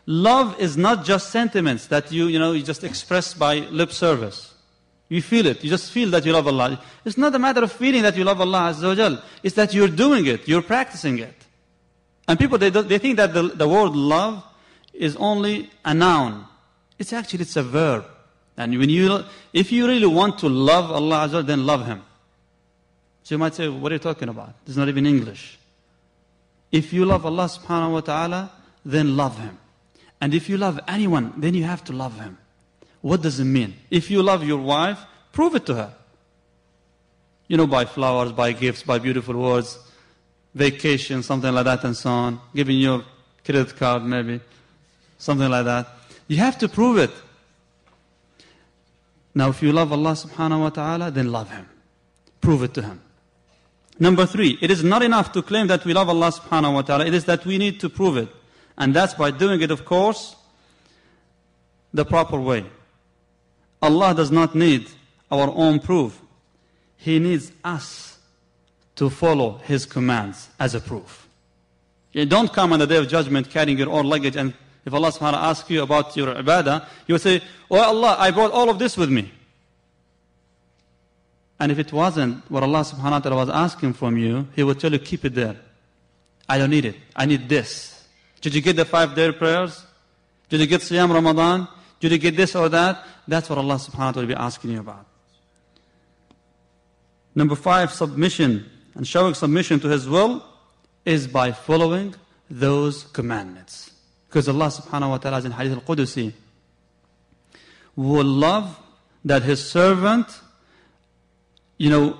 love is not just sentiments that you, you know, you just express by lip service. You feel it. You just feel that you love Allah. It's not a matter of feeling that you love Allah Azza wa Jal. It's that you're doing it. You're practicing it. And people, they, they think that the, the word love is only a noun. It's actually, it's a verb. And when you, if you really want to love Allah Azza wa then love Him. So you might say, what are you talking about? It's not even English. If you love Allah subhanahu wa ta'ala, then love Him. And if you love anyone, then you have to love Him. What does it mean? If you love your wife, prove it to her. You know, by flowers, by gifts, by beautiful words, vacation, something like that, and so on. Giving your credit card, maybe. Something like that. You have to prove it. Now, if you love Allah subhanahu wa ta'ala, then love Him. Prove it to Him. Number three, it is not enough to claim that we love Allah subhanahu wa ta'ala. It is that we need to prove it. And that's by doing it, of course, the proper way. Allah does not need our own proof. He needs us to follow His commands as a proof. You don't come on the day of judgment carrying your own luggage and if Allah subhanahu wa ta'ala asks you about your ibadah, you say, Oh Allah, I brought all of this with me. And if it wasn't what Allah subhanahu wa ta'ala was asking from you, He would tell you, keep it there. I don't need it. I need this. Did you get the five day prayers? Did you get Siyam Ramadan? Did you get this or that? That's what Allah subhanahu wa ta'ala will be asking you about. Number five, submission and showing submission to His will is by following those commandments. Because Allah subhanahu wa ta'ala in Hadith al Qudusi will love that His servant, you know,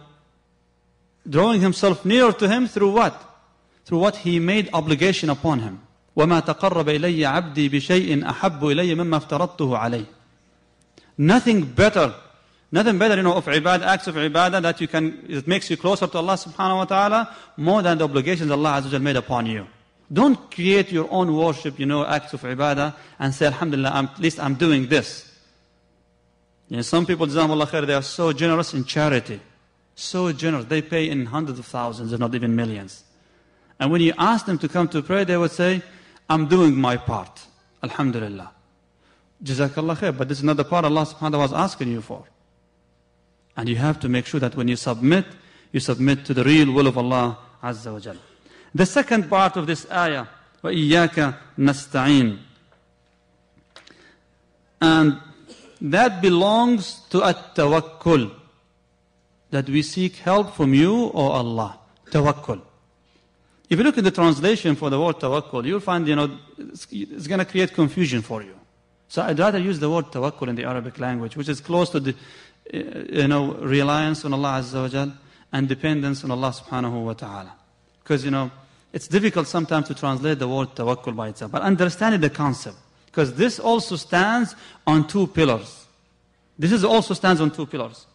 drawing himself nearer to Him through what? Through what He made obligation upon Him. وما تقرب إلي عبدي بشيء أحب إلي مما افترضته عليه. Nothing better, nothing better, you know, of ibadah, acts of ibadah that you can, it makes you closer to Allah subhanahu wa ta'ala more than the obligations Allah Azza made upon you. Don't create your own worship, you know, acts of ibadah and say, Alhamdulillah, I'm, at least I'm doing this. You know, some people, JazamAllah khair, they are so generous in charity. So generous. They pay in hundreds of thousands if not even millions. And when you ask them to come to pray, they would say, I'm doing my part. Alhamdulillah. Jazakallah khair. But this is not the part Allah subhanahu wa ta'ala was asking you for. And you have to make sure that when you submit, you submit to the real will of Allah Azza wa Jal. The second part of this ayah, وَإِيَّاكَ نَسْتَعِينَ And that belongs to at-tawakkul, that we seek help from you, O Allah. Tawakkul. If you look at the translation for the word tawakkul, you'll find, you know, it's, it's going to create confusion for you. So I'd rather use the word tawakkul in the Arabic language, which is close to the, you know, reliance on Allah Azza wa Jal and dependence on Allah Subhanahu wa Ta'ala. Because, you know, it's difficult sometimes to translate the word tawakkul by itself, but understanding the concept. Because this also stands on two pillars. This is also stands on two pillars.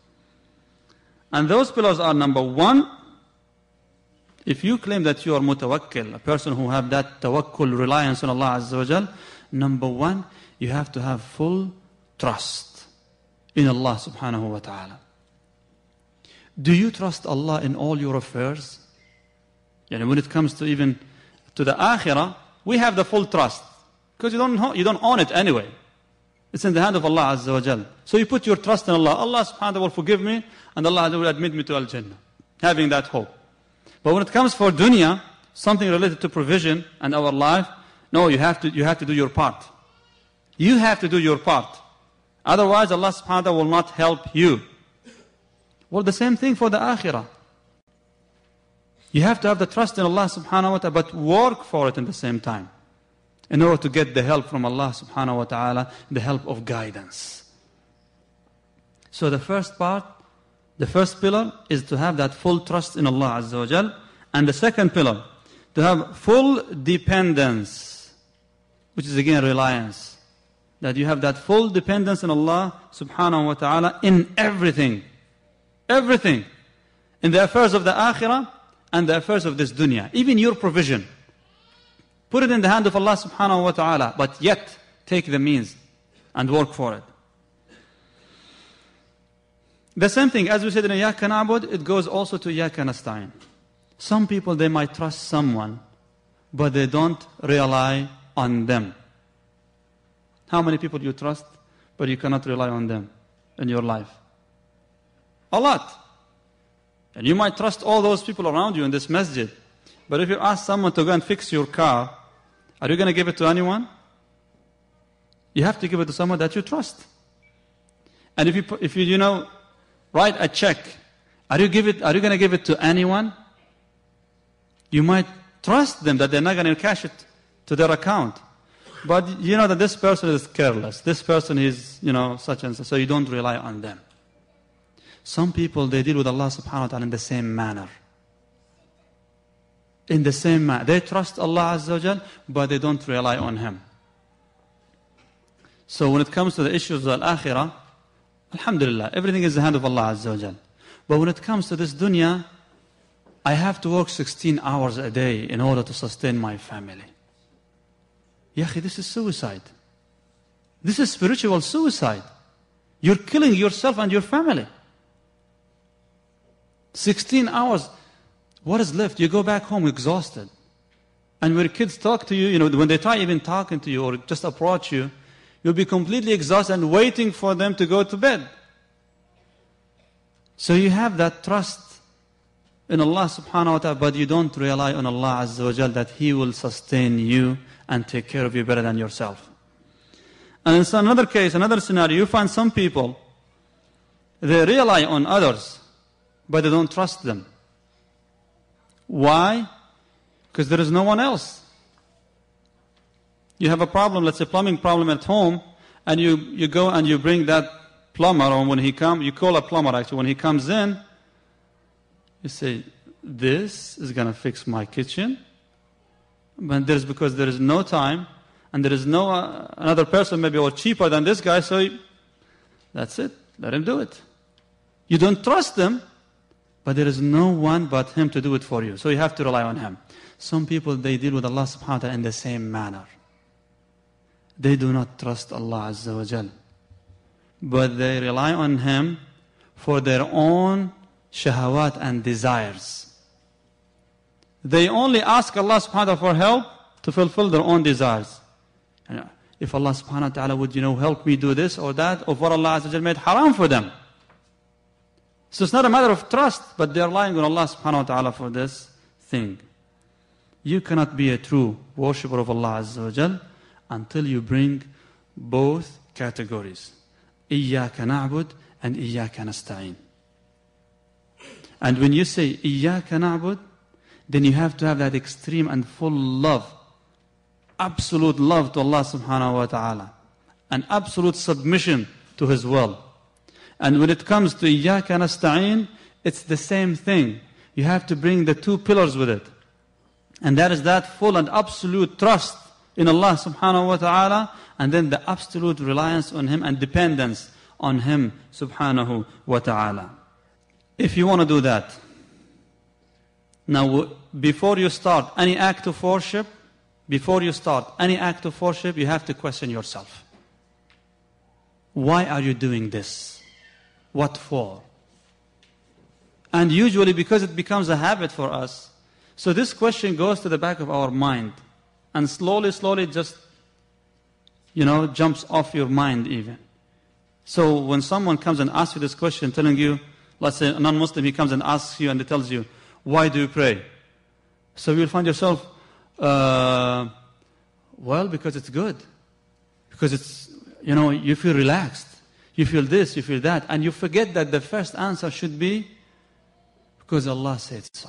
And those pillars are number one, if you claim that you are mutawakkil, a person who have that tawakkul, reliance on Allah Azza wa Jal, number one, you have to have full trust in Allah subhanahu wa ta'ala. Do you trust Allah in all your affairs? And when it comes to even to the akhirah, we have the full trust. Because you don't, you don't own it anyway. It's in the hand of Allah Azza wa Jal. So you put your trust in Allah. Allah subhanahu wa ta'ala will forgive me and Allah will admit me to Al Jannah. Having that hope. But when it comes for dunya, something related to provision and our life, no, you have to, you have to do your part. You have to do your part. Otherwise, Allah subhanahu wa ta'ala will not help you. Well, the same thing for the akhirah. You have to have the trust in Allah subhanahu wa ta'ala, but work for it in the same time. In order to get the help from Allah subhanahu wa ta'ala, the help of guidance. So the first part the first pillar is to have that full trust in Allah Azza wa Jal. And the second pillar, to have full dependence, which is again reliance. That you have that full dependence in Allah subhanahu wa ta'ala in everything. Everything. In the affairs of the akhirah and the affairs of this dunya. Even your provision. Put it in the hand of Allah subhanahu wa ta'ala, but yet take the means and work for it. The same thing, as we said in Iyaka na'bud, it goes also to Iyaka nasta'in. Some people, they might trust someone, but they don't rely on them. How many people you trust, but you cannot rely on them in your life? A lot. And you might trust all those people around you in this masjid. But if you ask someone to go and fix your car, are you going to give it to anyone? You have to give it to someone that you trust. And if you, if you, you know, write a check. Are you you going to give it to anyone? You might trust them that they're not going to cash it to their account. But you know that this person is careless. This person is, you know, such and such. So you don't rely on them. Some people, they deal with Allah subhanahu wa ta'ala in the same manner. In the same manner. They trust Allah azza wa but they don't rely on Him. So when it comes to the issues of Al-Akhirah, Alhamdulillah, everything is the hand of Allah Azza wa Jal. But when it comes to this dunya, I have to work 16 hours a day in order to sustain my family. Yahi, this is suicide. This is spiritual suicide. You're killing yourself and your family. 16 hours. What is left? You go back home exhausted. And when kids talk to you, you know, when they try even talking to you or just approach you, You'll be completely exhausted and waiting for them to go to bed. So you have that trust in Allah subhanahu wa ta'ala, but you don't rely on Allah azza wa jal that He will sustain you and take care of you better than yourself. And in another case, another scenario, you find some people, they rely on others, but they don't trust them. Why? Because there is no one else. You have a problem, let's say plumbing problem at home, and you, you go and you bring that plumber, or when he comes, you call a plumber actually. When he comes in, you say, This is going to fix my kitchen. But there's because there is no time, and there is no uh, another person maybe or cheaper than this guy, so he, that's it. Let him do it. You don't trust him, but there is no one but him to do it for you. So you have to rely on him. Some people, they deal with Allah subhanahu wa ta'ala in the same manner they do not trust Allah Azza wa Jal. But they rely on Him for their own shahawat and desires. They only ask Allah subhanahu for help to fulfill their own desires. Uh, if Allah subhanahu wa ta'ala would, you know, help me do this or that, of what Allah Azza wa Jal made haram for them. So it's not a matter of trust, but they're relying on Allah subhanahu wa ta'ala for this thing. You cannot be a true worshipper of Allah Azza wa Jalla until you bring both categories. إياك نعبد and إياك نستعين. And when you say إياك نعبد, then you have to have that extreme and full love, absolute love to Allah subhanahu wa ta'ala, and absolute submission to His will. And when it comes to إياك نستعين, it's the same thing. You have to bring the two pillars with it. And that is that full and absolute trust in Allah subhanahu wa ta'ala and then the absolute reliance on Him and dependence on Him subhanahu wa ta'ala. If you want to do that, now before you start any act of worship, before you start any act of worship, you have to question yourself. Why are you doing this? What for? And usually because it becomes a habit for us. So this question goes to the back of our mind and slowly, slowly just, you know, jumps off your mind even. So when someone comes and asks you this question, telling you, let's say a non-Muslim, he comes and asks you and he tells you, why do you pray? So you'll find yourself, uh, well, because it's good. Because it's, you know, you feel relaxed. You feel this, you feel that. And you forget that the first answer should be, because Allah said so.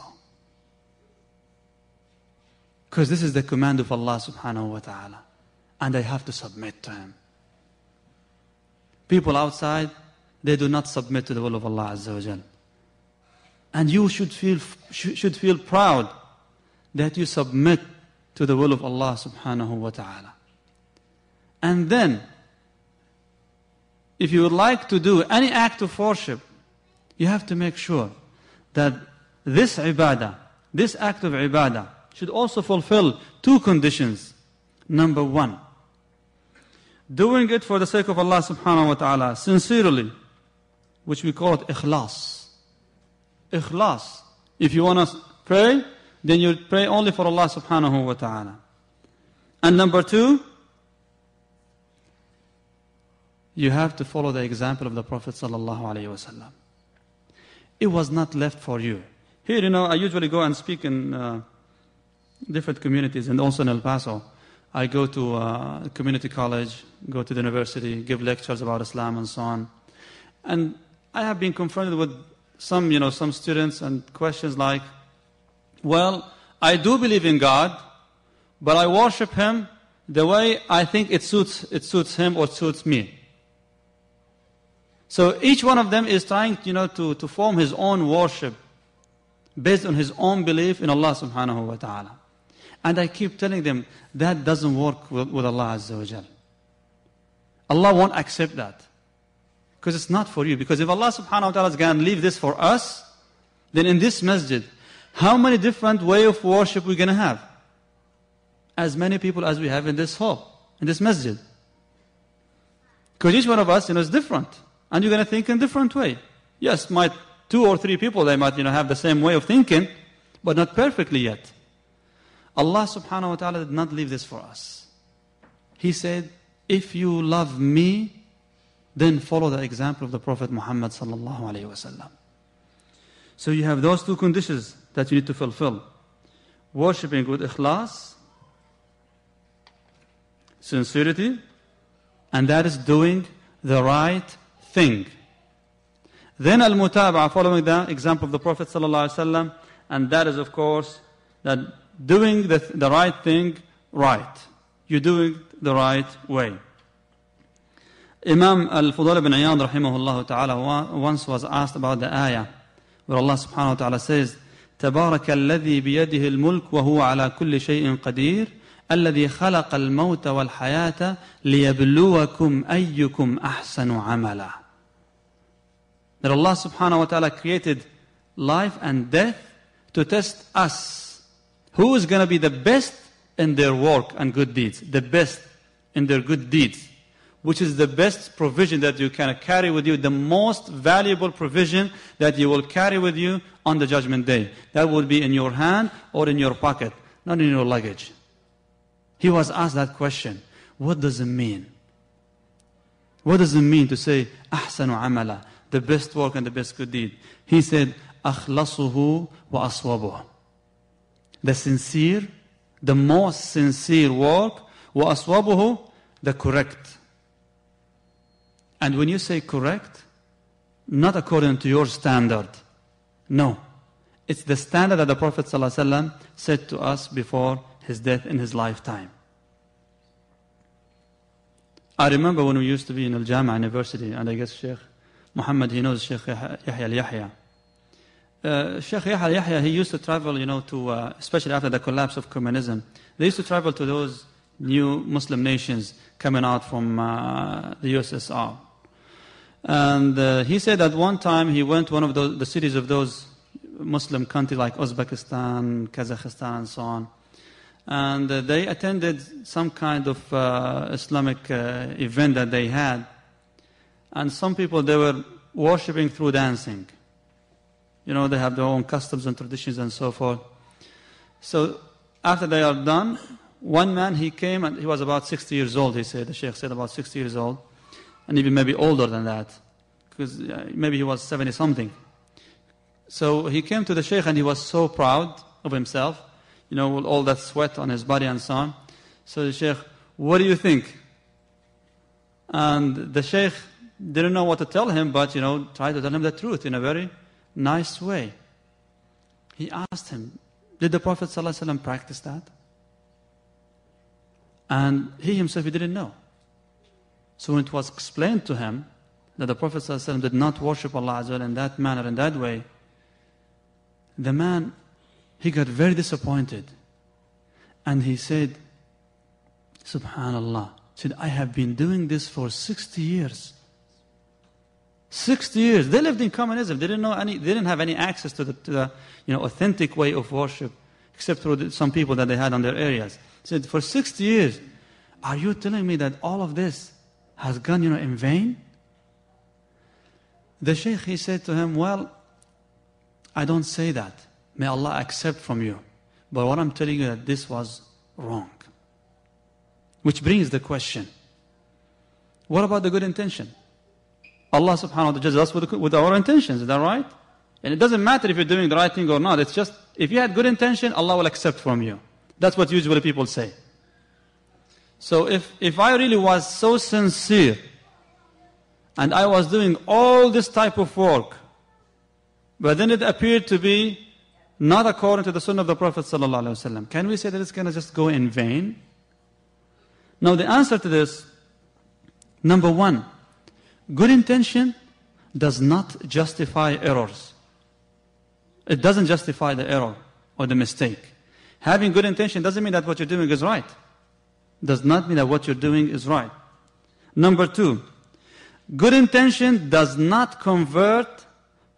Because this is the command of Allah subhanahu wa ta'ala. And I have to submit to Him. People outside, they do not submit to the will of Allah Azza wa Jal. And you should feel, should feel proud that you submit to the will of Allah subhanahu wa ta'ala. And then, if you would like to do any act of worship, you have to make sure that this ibadah, this act of ibadah, should also fulfill two conditions. Number one, doing it for the sake of Allah subhanahu wa ta'ala, sincerely, which we call it ikhlas. Ikhlas. If you want to pray, then you pray only for Allah subhanahu wa ta'ala. And number two, you have to follow the example of the Prophet sallallahu alaihi wasallam. It was not left for you. Here, you know, I usually go and speak in uh, different communities, and also in El Paso. I go to uh, community college, go to the university, give lectures about Islam and so on. And I have been confronted with some, you know, some students and questions like, well, I do believe in God, but I worship Him the way I think it suits, it suits Him or suits me. So each one of them is trying, you know, to, to form his own worship based on his own belief in Allah subhanahu wa ta'ala. And I keep telling them that doesn't work with, with Allah Azza wa Jal. Allah won't accept that. Because it's not for you. Because if Allah subhanahu wa ta'ala is going to leave this for us, then in this masjid, how many different way of worship we're going to have? As many people as we have in this hall, in this masjid. Because each one of us, you know, is different. And you're going to think in different way. Yes, might two or three people, they might, you know, have the same way of thinking, but not perfectly yet. Allah subhanahu wa ta'ala did not leave this for us. He said, if you love me, then follow the example of the Prophet Muhammad sallallahu alayhi wasallam. So you have those two conditions that you need to fulfill. Worshipping with ikhlas, sincerity, and that is doing the right thing. Then al mutawa following the example of the Prophet sallallahu alayhi wasallam, and that is of course that doing the, the right thing right. You're doing the right way. Imam al-Fudal ibn Iyad rahimahullah ta'ala once was asked about the ayah where Allah subhanahu wa ta'ala says تبارك الذي بيده الملك وهو على كل شيء قدير الذي خلق الموت والحياة ليبلوكم أيكم أحسن عملا That Allah subhanahu wa ta'ala created life and death to test us who is going to be the best in their work and good deeds? The best in their good deeds. Which is the best provision that you can carry with you, the most valuable provision that you will carry with you on the judgment day. That will be in your hand or in your pocket, not in your luggage. He was asked that question. What does it mean? What does it mean to say ahsanu amala, the best work and the best good deed? He said akhlasuhu wa the sincere, the most sincere work, وأصوبه, the correct. And when you say correct, not according to your standard. No. It's the standard that the Prophet ﷺ said to us before his death in his lifetime. I remember when we used to be in Al Jama University, and I guess Sheikh Muhammad, he knows Sheikh Yahya Al Yahya. Uh, Sheikh Yahya Yahya, he used to travel, you know, to, uh, especially after the collapse of communism, they used to travel to those new Muslim nations coming out from uh, the USSR. And uh, he said that one time he went to one of those, the cities of those Muslim countries like Uzbekistan, Kazakhstan, and so on. And uh, they attended some kind of uh, Islamic uh, event that they had. And some people, they were worshipping through dancing. You know, they have their own customs and traditions and so forth. So after they are done, one man, he came and he was about 60 years old, he said. The Sheikh said about 60 years old. And even maybe older than that. Because uh, maybe he was 70 something. So he came to the Sheikh and he was so proud of himself. You know, with all that sweat on his body and so on. So the Sheikh, what do you think? And the Sheikh didn't know what to tell him, but, you know, tried to tell him the truth in a very nice way. He asked him, Did the Prophet ﷺ practice that? And he himself, he didn't know. So when it was explained to him that the Prophet ﷺ did not worship Allah in that manner, in that way, the man, he got very disappointed. And he said, Subhanallah, said, I have been doing this for 60 years. 60 years. They lived in communism. They didn't know any, they didn't have any access to the, to the you know, authentic way of worship, except through the, some people that they had on their areas. Said, for 60 years, are you telling me that all of this has gone, you know, in vain? The sheikh, he said to him, well, I don't say that. May Allah accept from you. But what I'm telling you that this was wrong. Which brings the question, what about the good intention? Allah subhanahu wa ta'ala judges us with, with our intentions. Is that right? And it doesn't matter if you're doing the right thing or not. It's just, if you had good intention, Allah will accept from you. That's what usually people say. So if, if I really was so sincere and I was doing all this type of work, but then it appeared to be not according to the sunnah of the Prophet ﷺ, can we say that it's going to just go in vain? Now the answer to this, number one, good intention does not justify errors. It doesn't justify the error or the mistake. Having good intention doesn't mean that what you're doing is right. Does not mean that what you're doing is right. Number two, good intention does not convert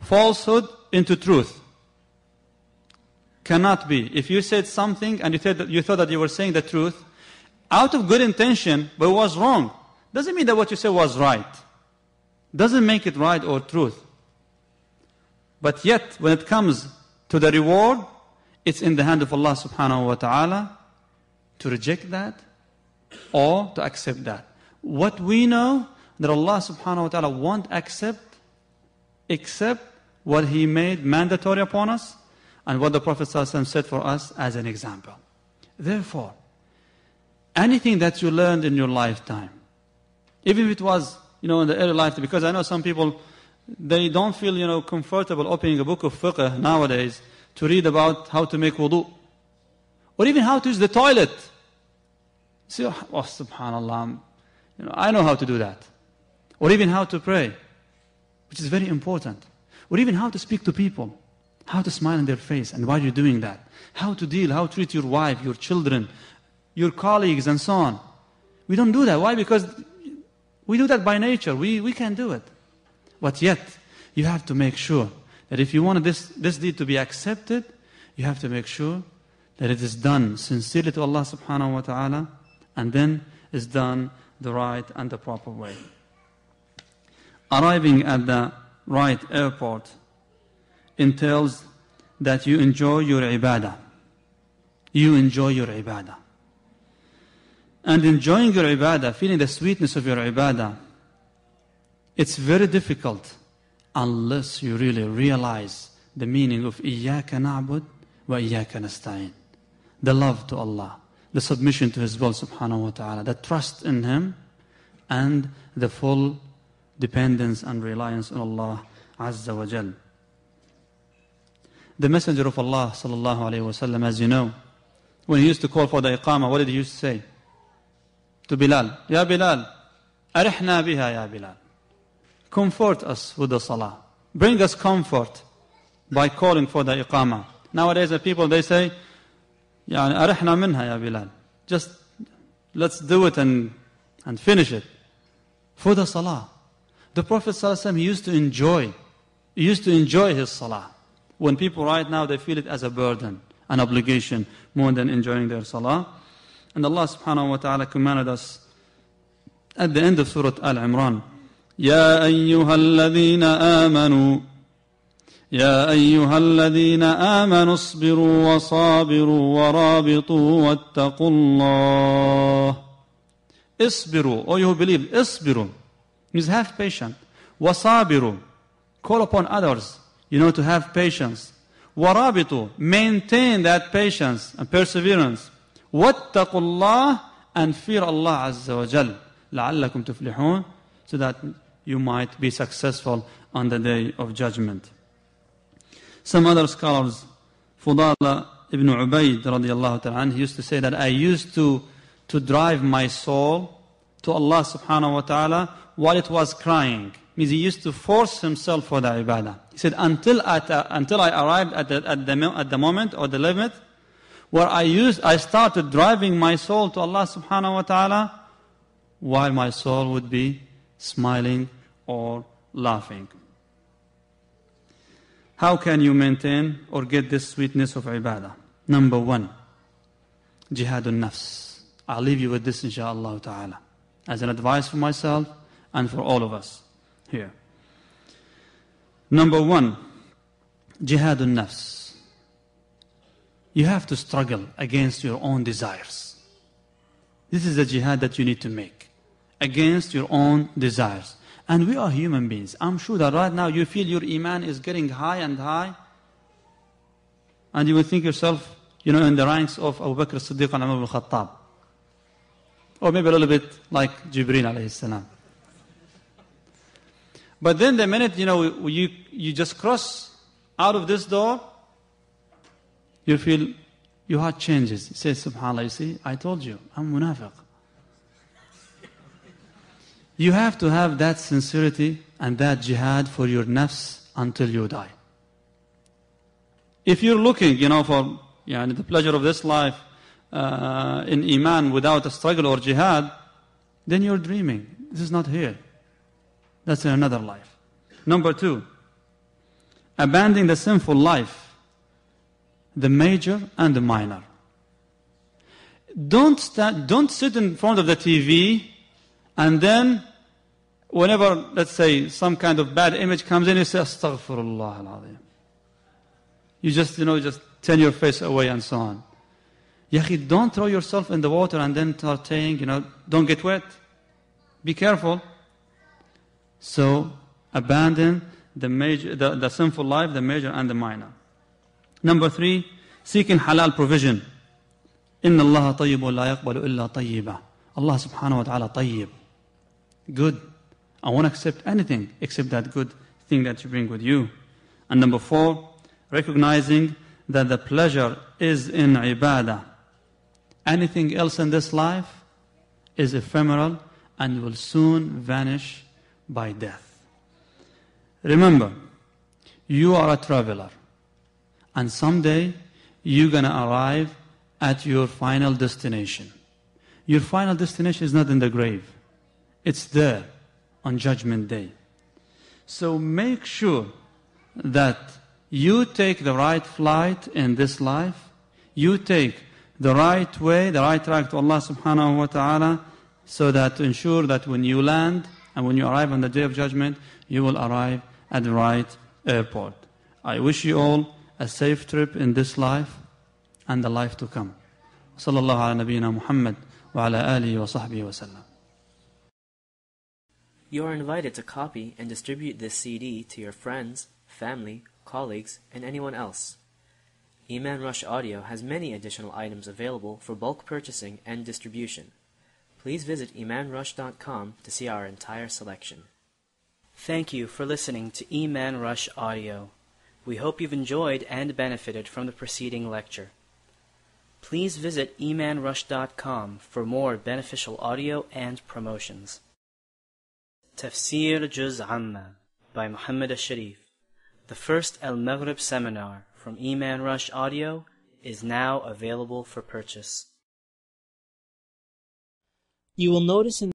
falsehood into truth. Cannot be. If you said something and you, said you thought that you were saying the truth, out of good intention, but was wrong, doesn't mean that what you said was right doesn't make it right or truth. But yet, when it comes to the reward, it's in the hand of Allah subhanahu wa ta'ala to reject that or to accept that. What we know that Allah subhanahu wa ta'ala won't accept except what He made mandatory upon us and what the Prophet said for us as an example. Therefore, anything that you learned in your lifetime, even if it was you know, in the early life, because I know some people, they don't feel, you know, comfortable opening a book of fiqh nowadays to read about how to make wudu, or even how to use the toilet. See, oh, oh, subhanallah, you know, I know how to do that. Or even how to pray, which is very important. Or even how to speak to people, how to smile in their face, and why you're doing that. How to deal, how to treat your wife, your children, your colleagues, and so on. We don't do that. Why? Because we do that by nature. We, we can do it. But yet, you have to make sure that if you want this, this deed to be accepted, you have to make sure that it is done sincerely to Allah subhanahu wa ta'ala and then is done the right and the proper way. Arriving at the right airport entails that you enjoy your ibadah. You enjoy your ibadah and enjoying your ibadah, feeling the sweetness of your ibadah, it's very difficult unless you really realize the meaning of إِيَّاكَ نَعْبُدُ wa نَسْتَعِينُ, The love to Allah, the submission to His will subhanahu wa ta'ala, the trust in Him, and the full dependence and reliance on Allah azza wa jal. The Messenger of Allah sallallahu alayhi wa sallam, as you know, when he used to call for the Iqama, what did he used to say? to Bilal, Ya Bilal, arihna biha Ya Bilal. Comfort us with the salah. Bring us comfort by calling for the Iqama. Nowadays the people, they say, Ya أرحنا منها يا just let's do it and, and finish it for the salah the Prophet he used to enjoy he used to enjoy his salah when people right now they feel it as a burden an obligation more than enjoying their salah And Allah subhanahu wa ta'ala commanded us at the end of Surah Al Imran, يا أيها Ya آمنوا يا أيها sbiru آمنوا sabiru وصابروا rabitu واتقوا الله Isbiru, O you who believe isbiru, means have patience وصابروا call upon others you know to have patience warabitu maintain that patience and perseverance وَاتَّقُوا اللَّهِ and fear Allah Azza wa Jal. لَعَلَّكُمْ تُفْلِحُونَ So that you might be successful on the day of judgment. Some other scholars, Fudala ibn Ubayd radiallahu ta'ala, he used to say that I used to, to drive my soul to Allah subhanahu wa ta'ala while it was crying. Means he used to force himself for the ibadah. He said, until, at, uh, until I arrived at the, at, the, at the moment or the limit, where I used, I started driving my soul to Allah subhanahu wa ta'ala while my soul would be smiling or laughing. How can you maintain or get this sweetness of ibadah? Number one, jihadun nafs. I'll leave you with this inshaAllah ta'ala as an advice for myself and for all of us here. Number one, jihadun nafs you have to struggle against your own desires. This is a jihad that you need to make against your own desires. And we are human beings. I'm sure that right now you feel your iman is getting high and high. And you will think yourself, you know, in the ranks of Abu Bakr Siddiq and Umar al-Khattab. Or maybe a little bit like Jibreel alayhi salam. But then the minute, you know, you, you just cross out of this door, you feel your heart changes. Says SubhanAllah, you see, I told you, I'm munafiq. you have to have that sincerity and that jihad for your nafs until you die. If you're looking, you know, for you know, the pleasure of this life uh, in iman without a struggle or jihad, then you're dreaming. This is not here. That's in another life. Number two, abandoning the sinful life the major and the minor. Don't, stand, don't sit in front of the TV and then whenever, let's say, some kind of bad image comes in, you say, Astaghfirullah al You just, you know, just turn your face away and so on. Yaki, don't throw yourself in the water and then start saying, you know, don't get wet. Be careful. So, abandon the, major, the, the sinful life, the major and the minor. Number three, seeking halal provision. Inna Allah tayyibun la yaqbalu illa tayyiba. Allah subhanahu wa ta'ala tayyib. Good. I won't accept anything except that good thing that you bring with you. And number four, recognizing that the pleasure is in ibadah. Anything else in this life is ephemeral and will soon vanish by death. Remember, you are a traveler. And someday you're going to arrive at your final destination. Your final destination is not in the grave, it's there on Judgment Day. So make sure that you take the right flight in this life, you take the right way, the right track to Allah subhanahu wa ta'ala, so that to ensure that when you land and when you arrive on the day of judgment, you will arrive at the right airport. I wish you all a safe trip in this life and the life to come. صلى الله على نبينا محمد وعلى آله وصحبه وسلم. You are invited to copy and distribute this CD to your friends, family, colleagues, and anyone else. Iman Rush Audio has many additional items available for bulk purchasing and distribution. Please visit imanrush.com to see our entire selection. Thank you for listening to Iman Rush Audio. We hope you've enjoyed and benefited from the preceding lecture. Please visit emanrush.com for more beneficial audio and promotions. Tafsir Juz Amma by Muhammad Asharif. The first Al Maghrib seminar from Iman Rush Audio is now available for purchase. You will notice in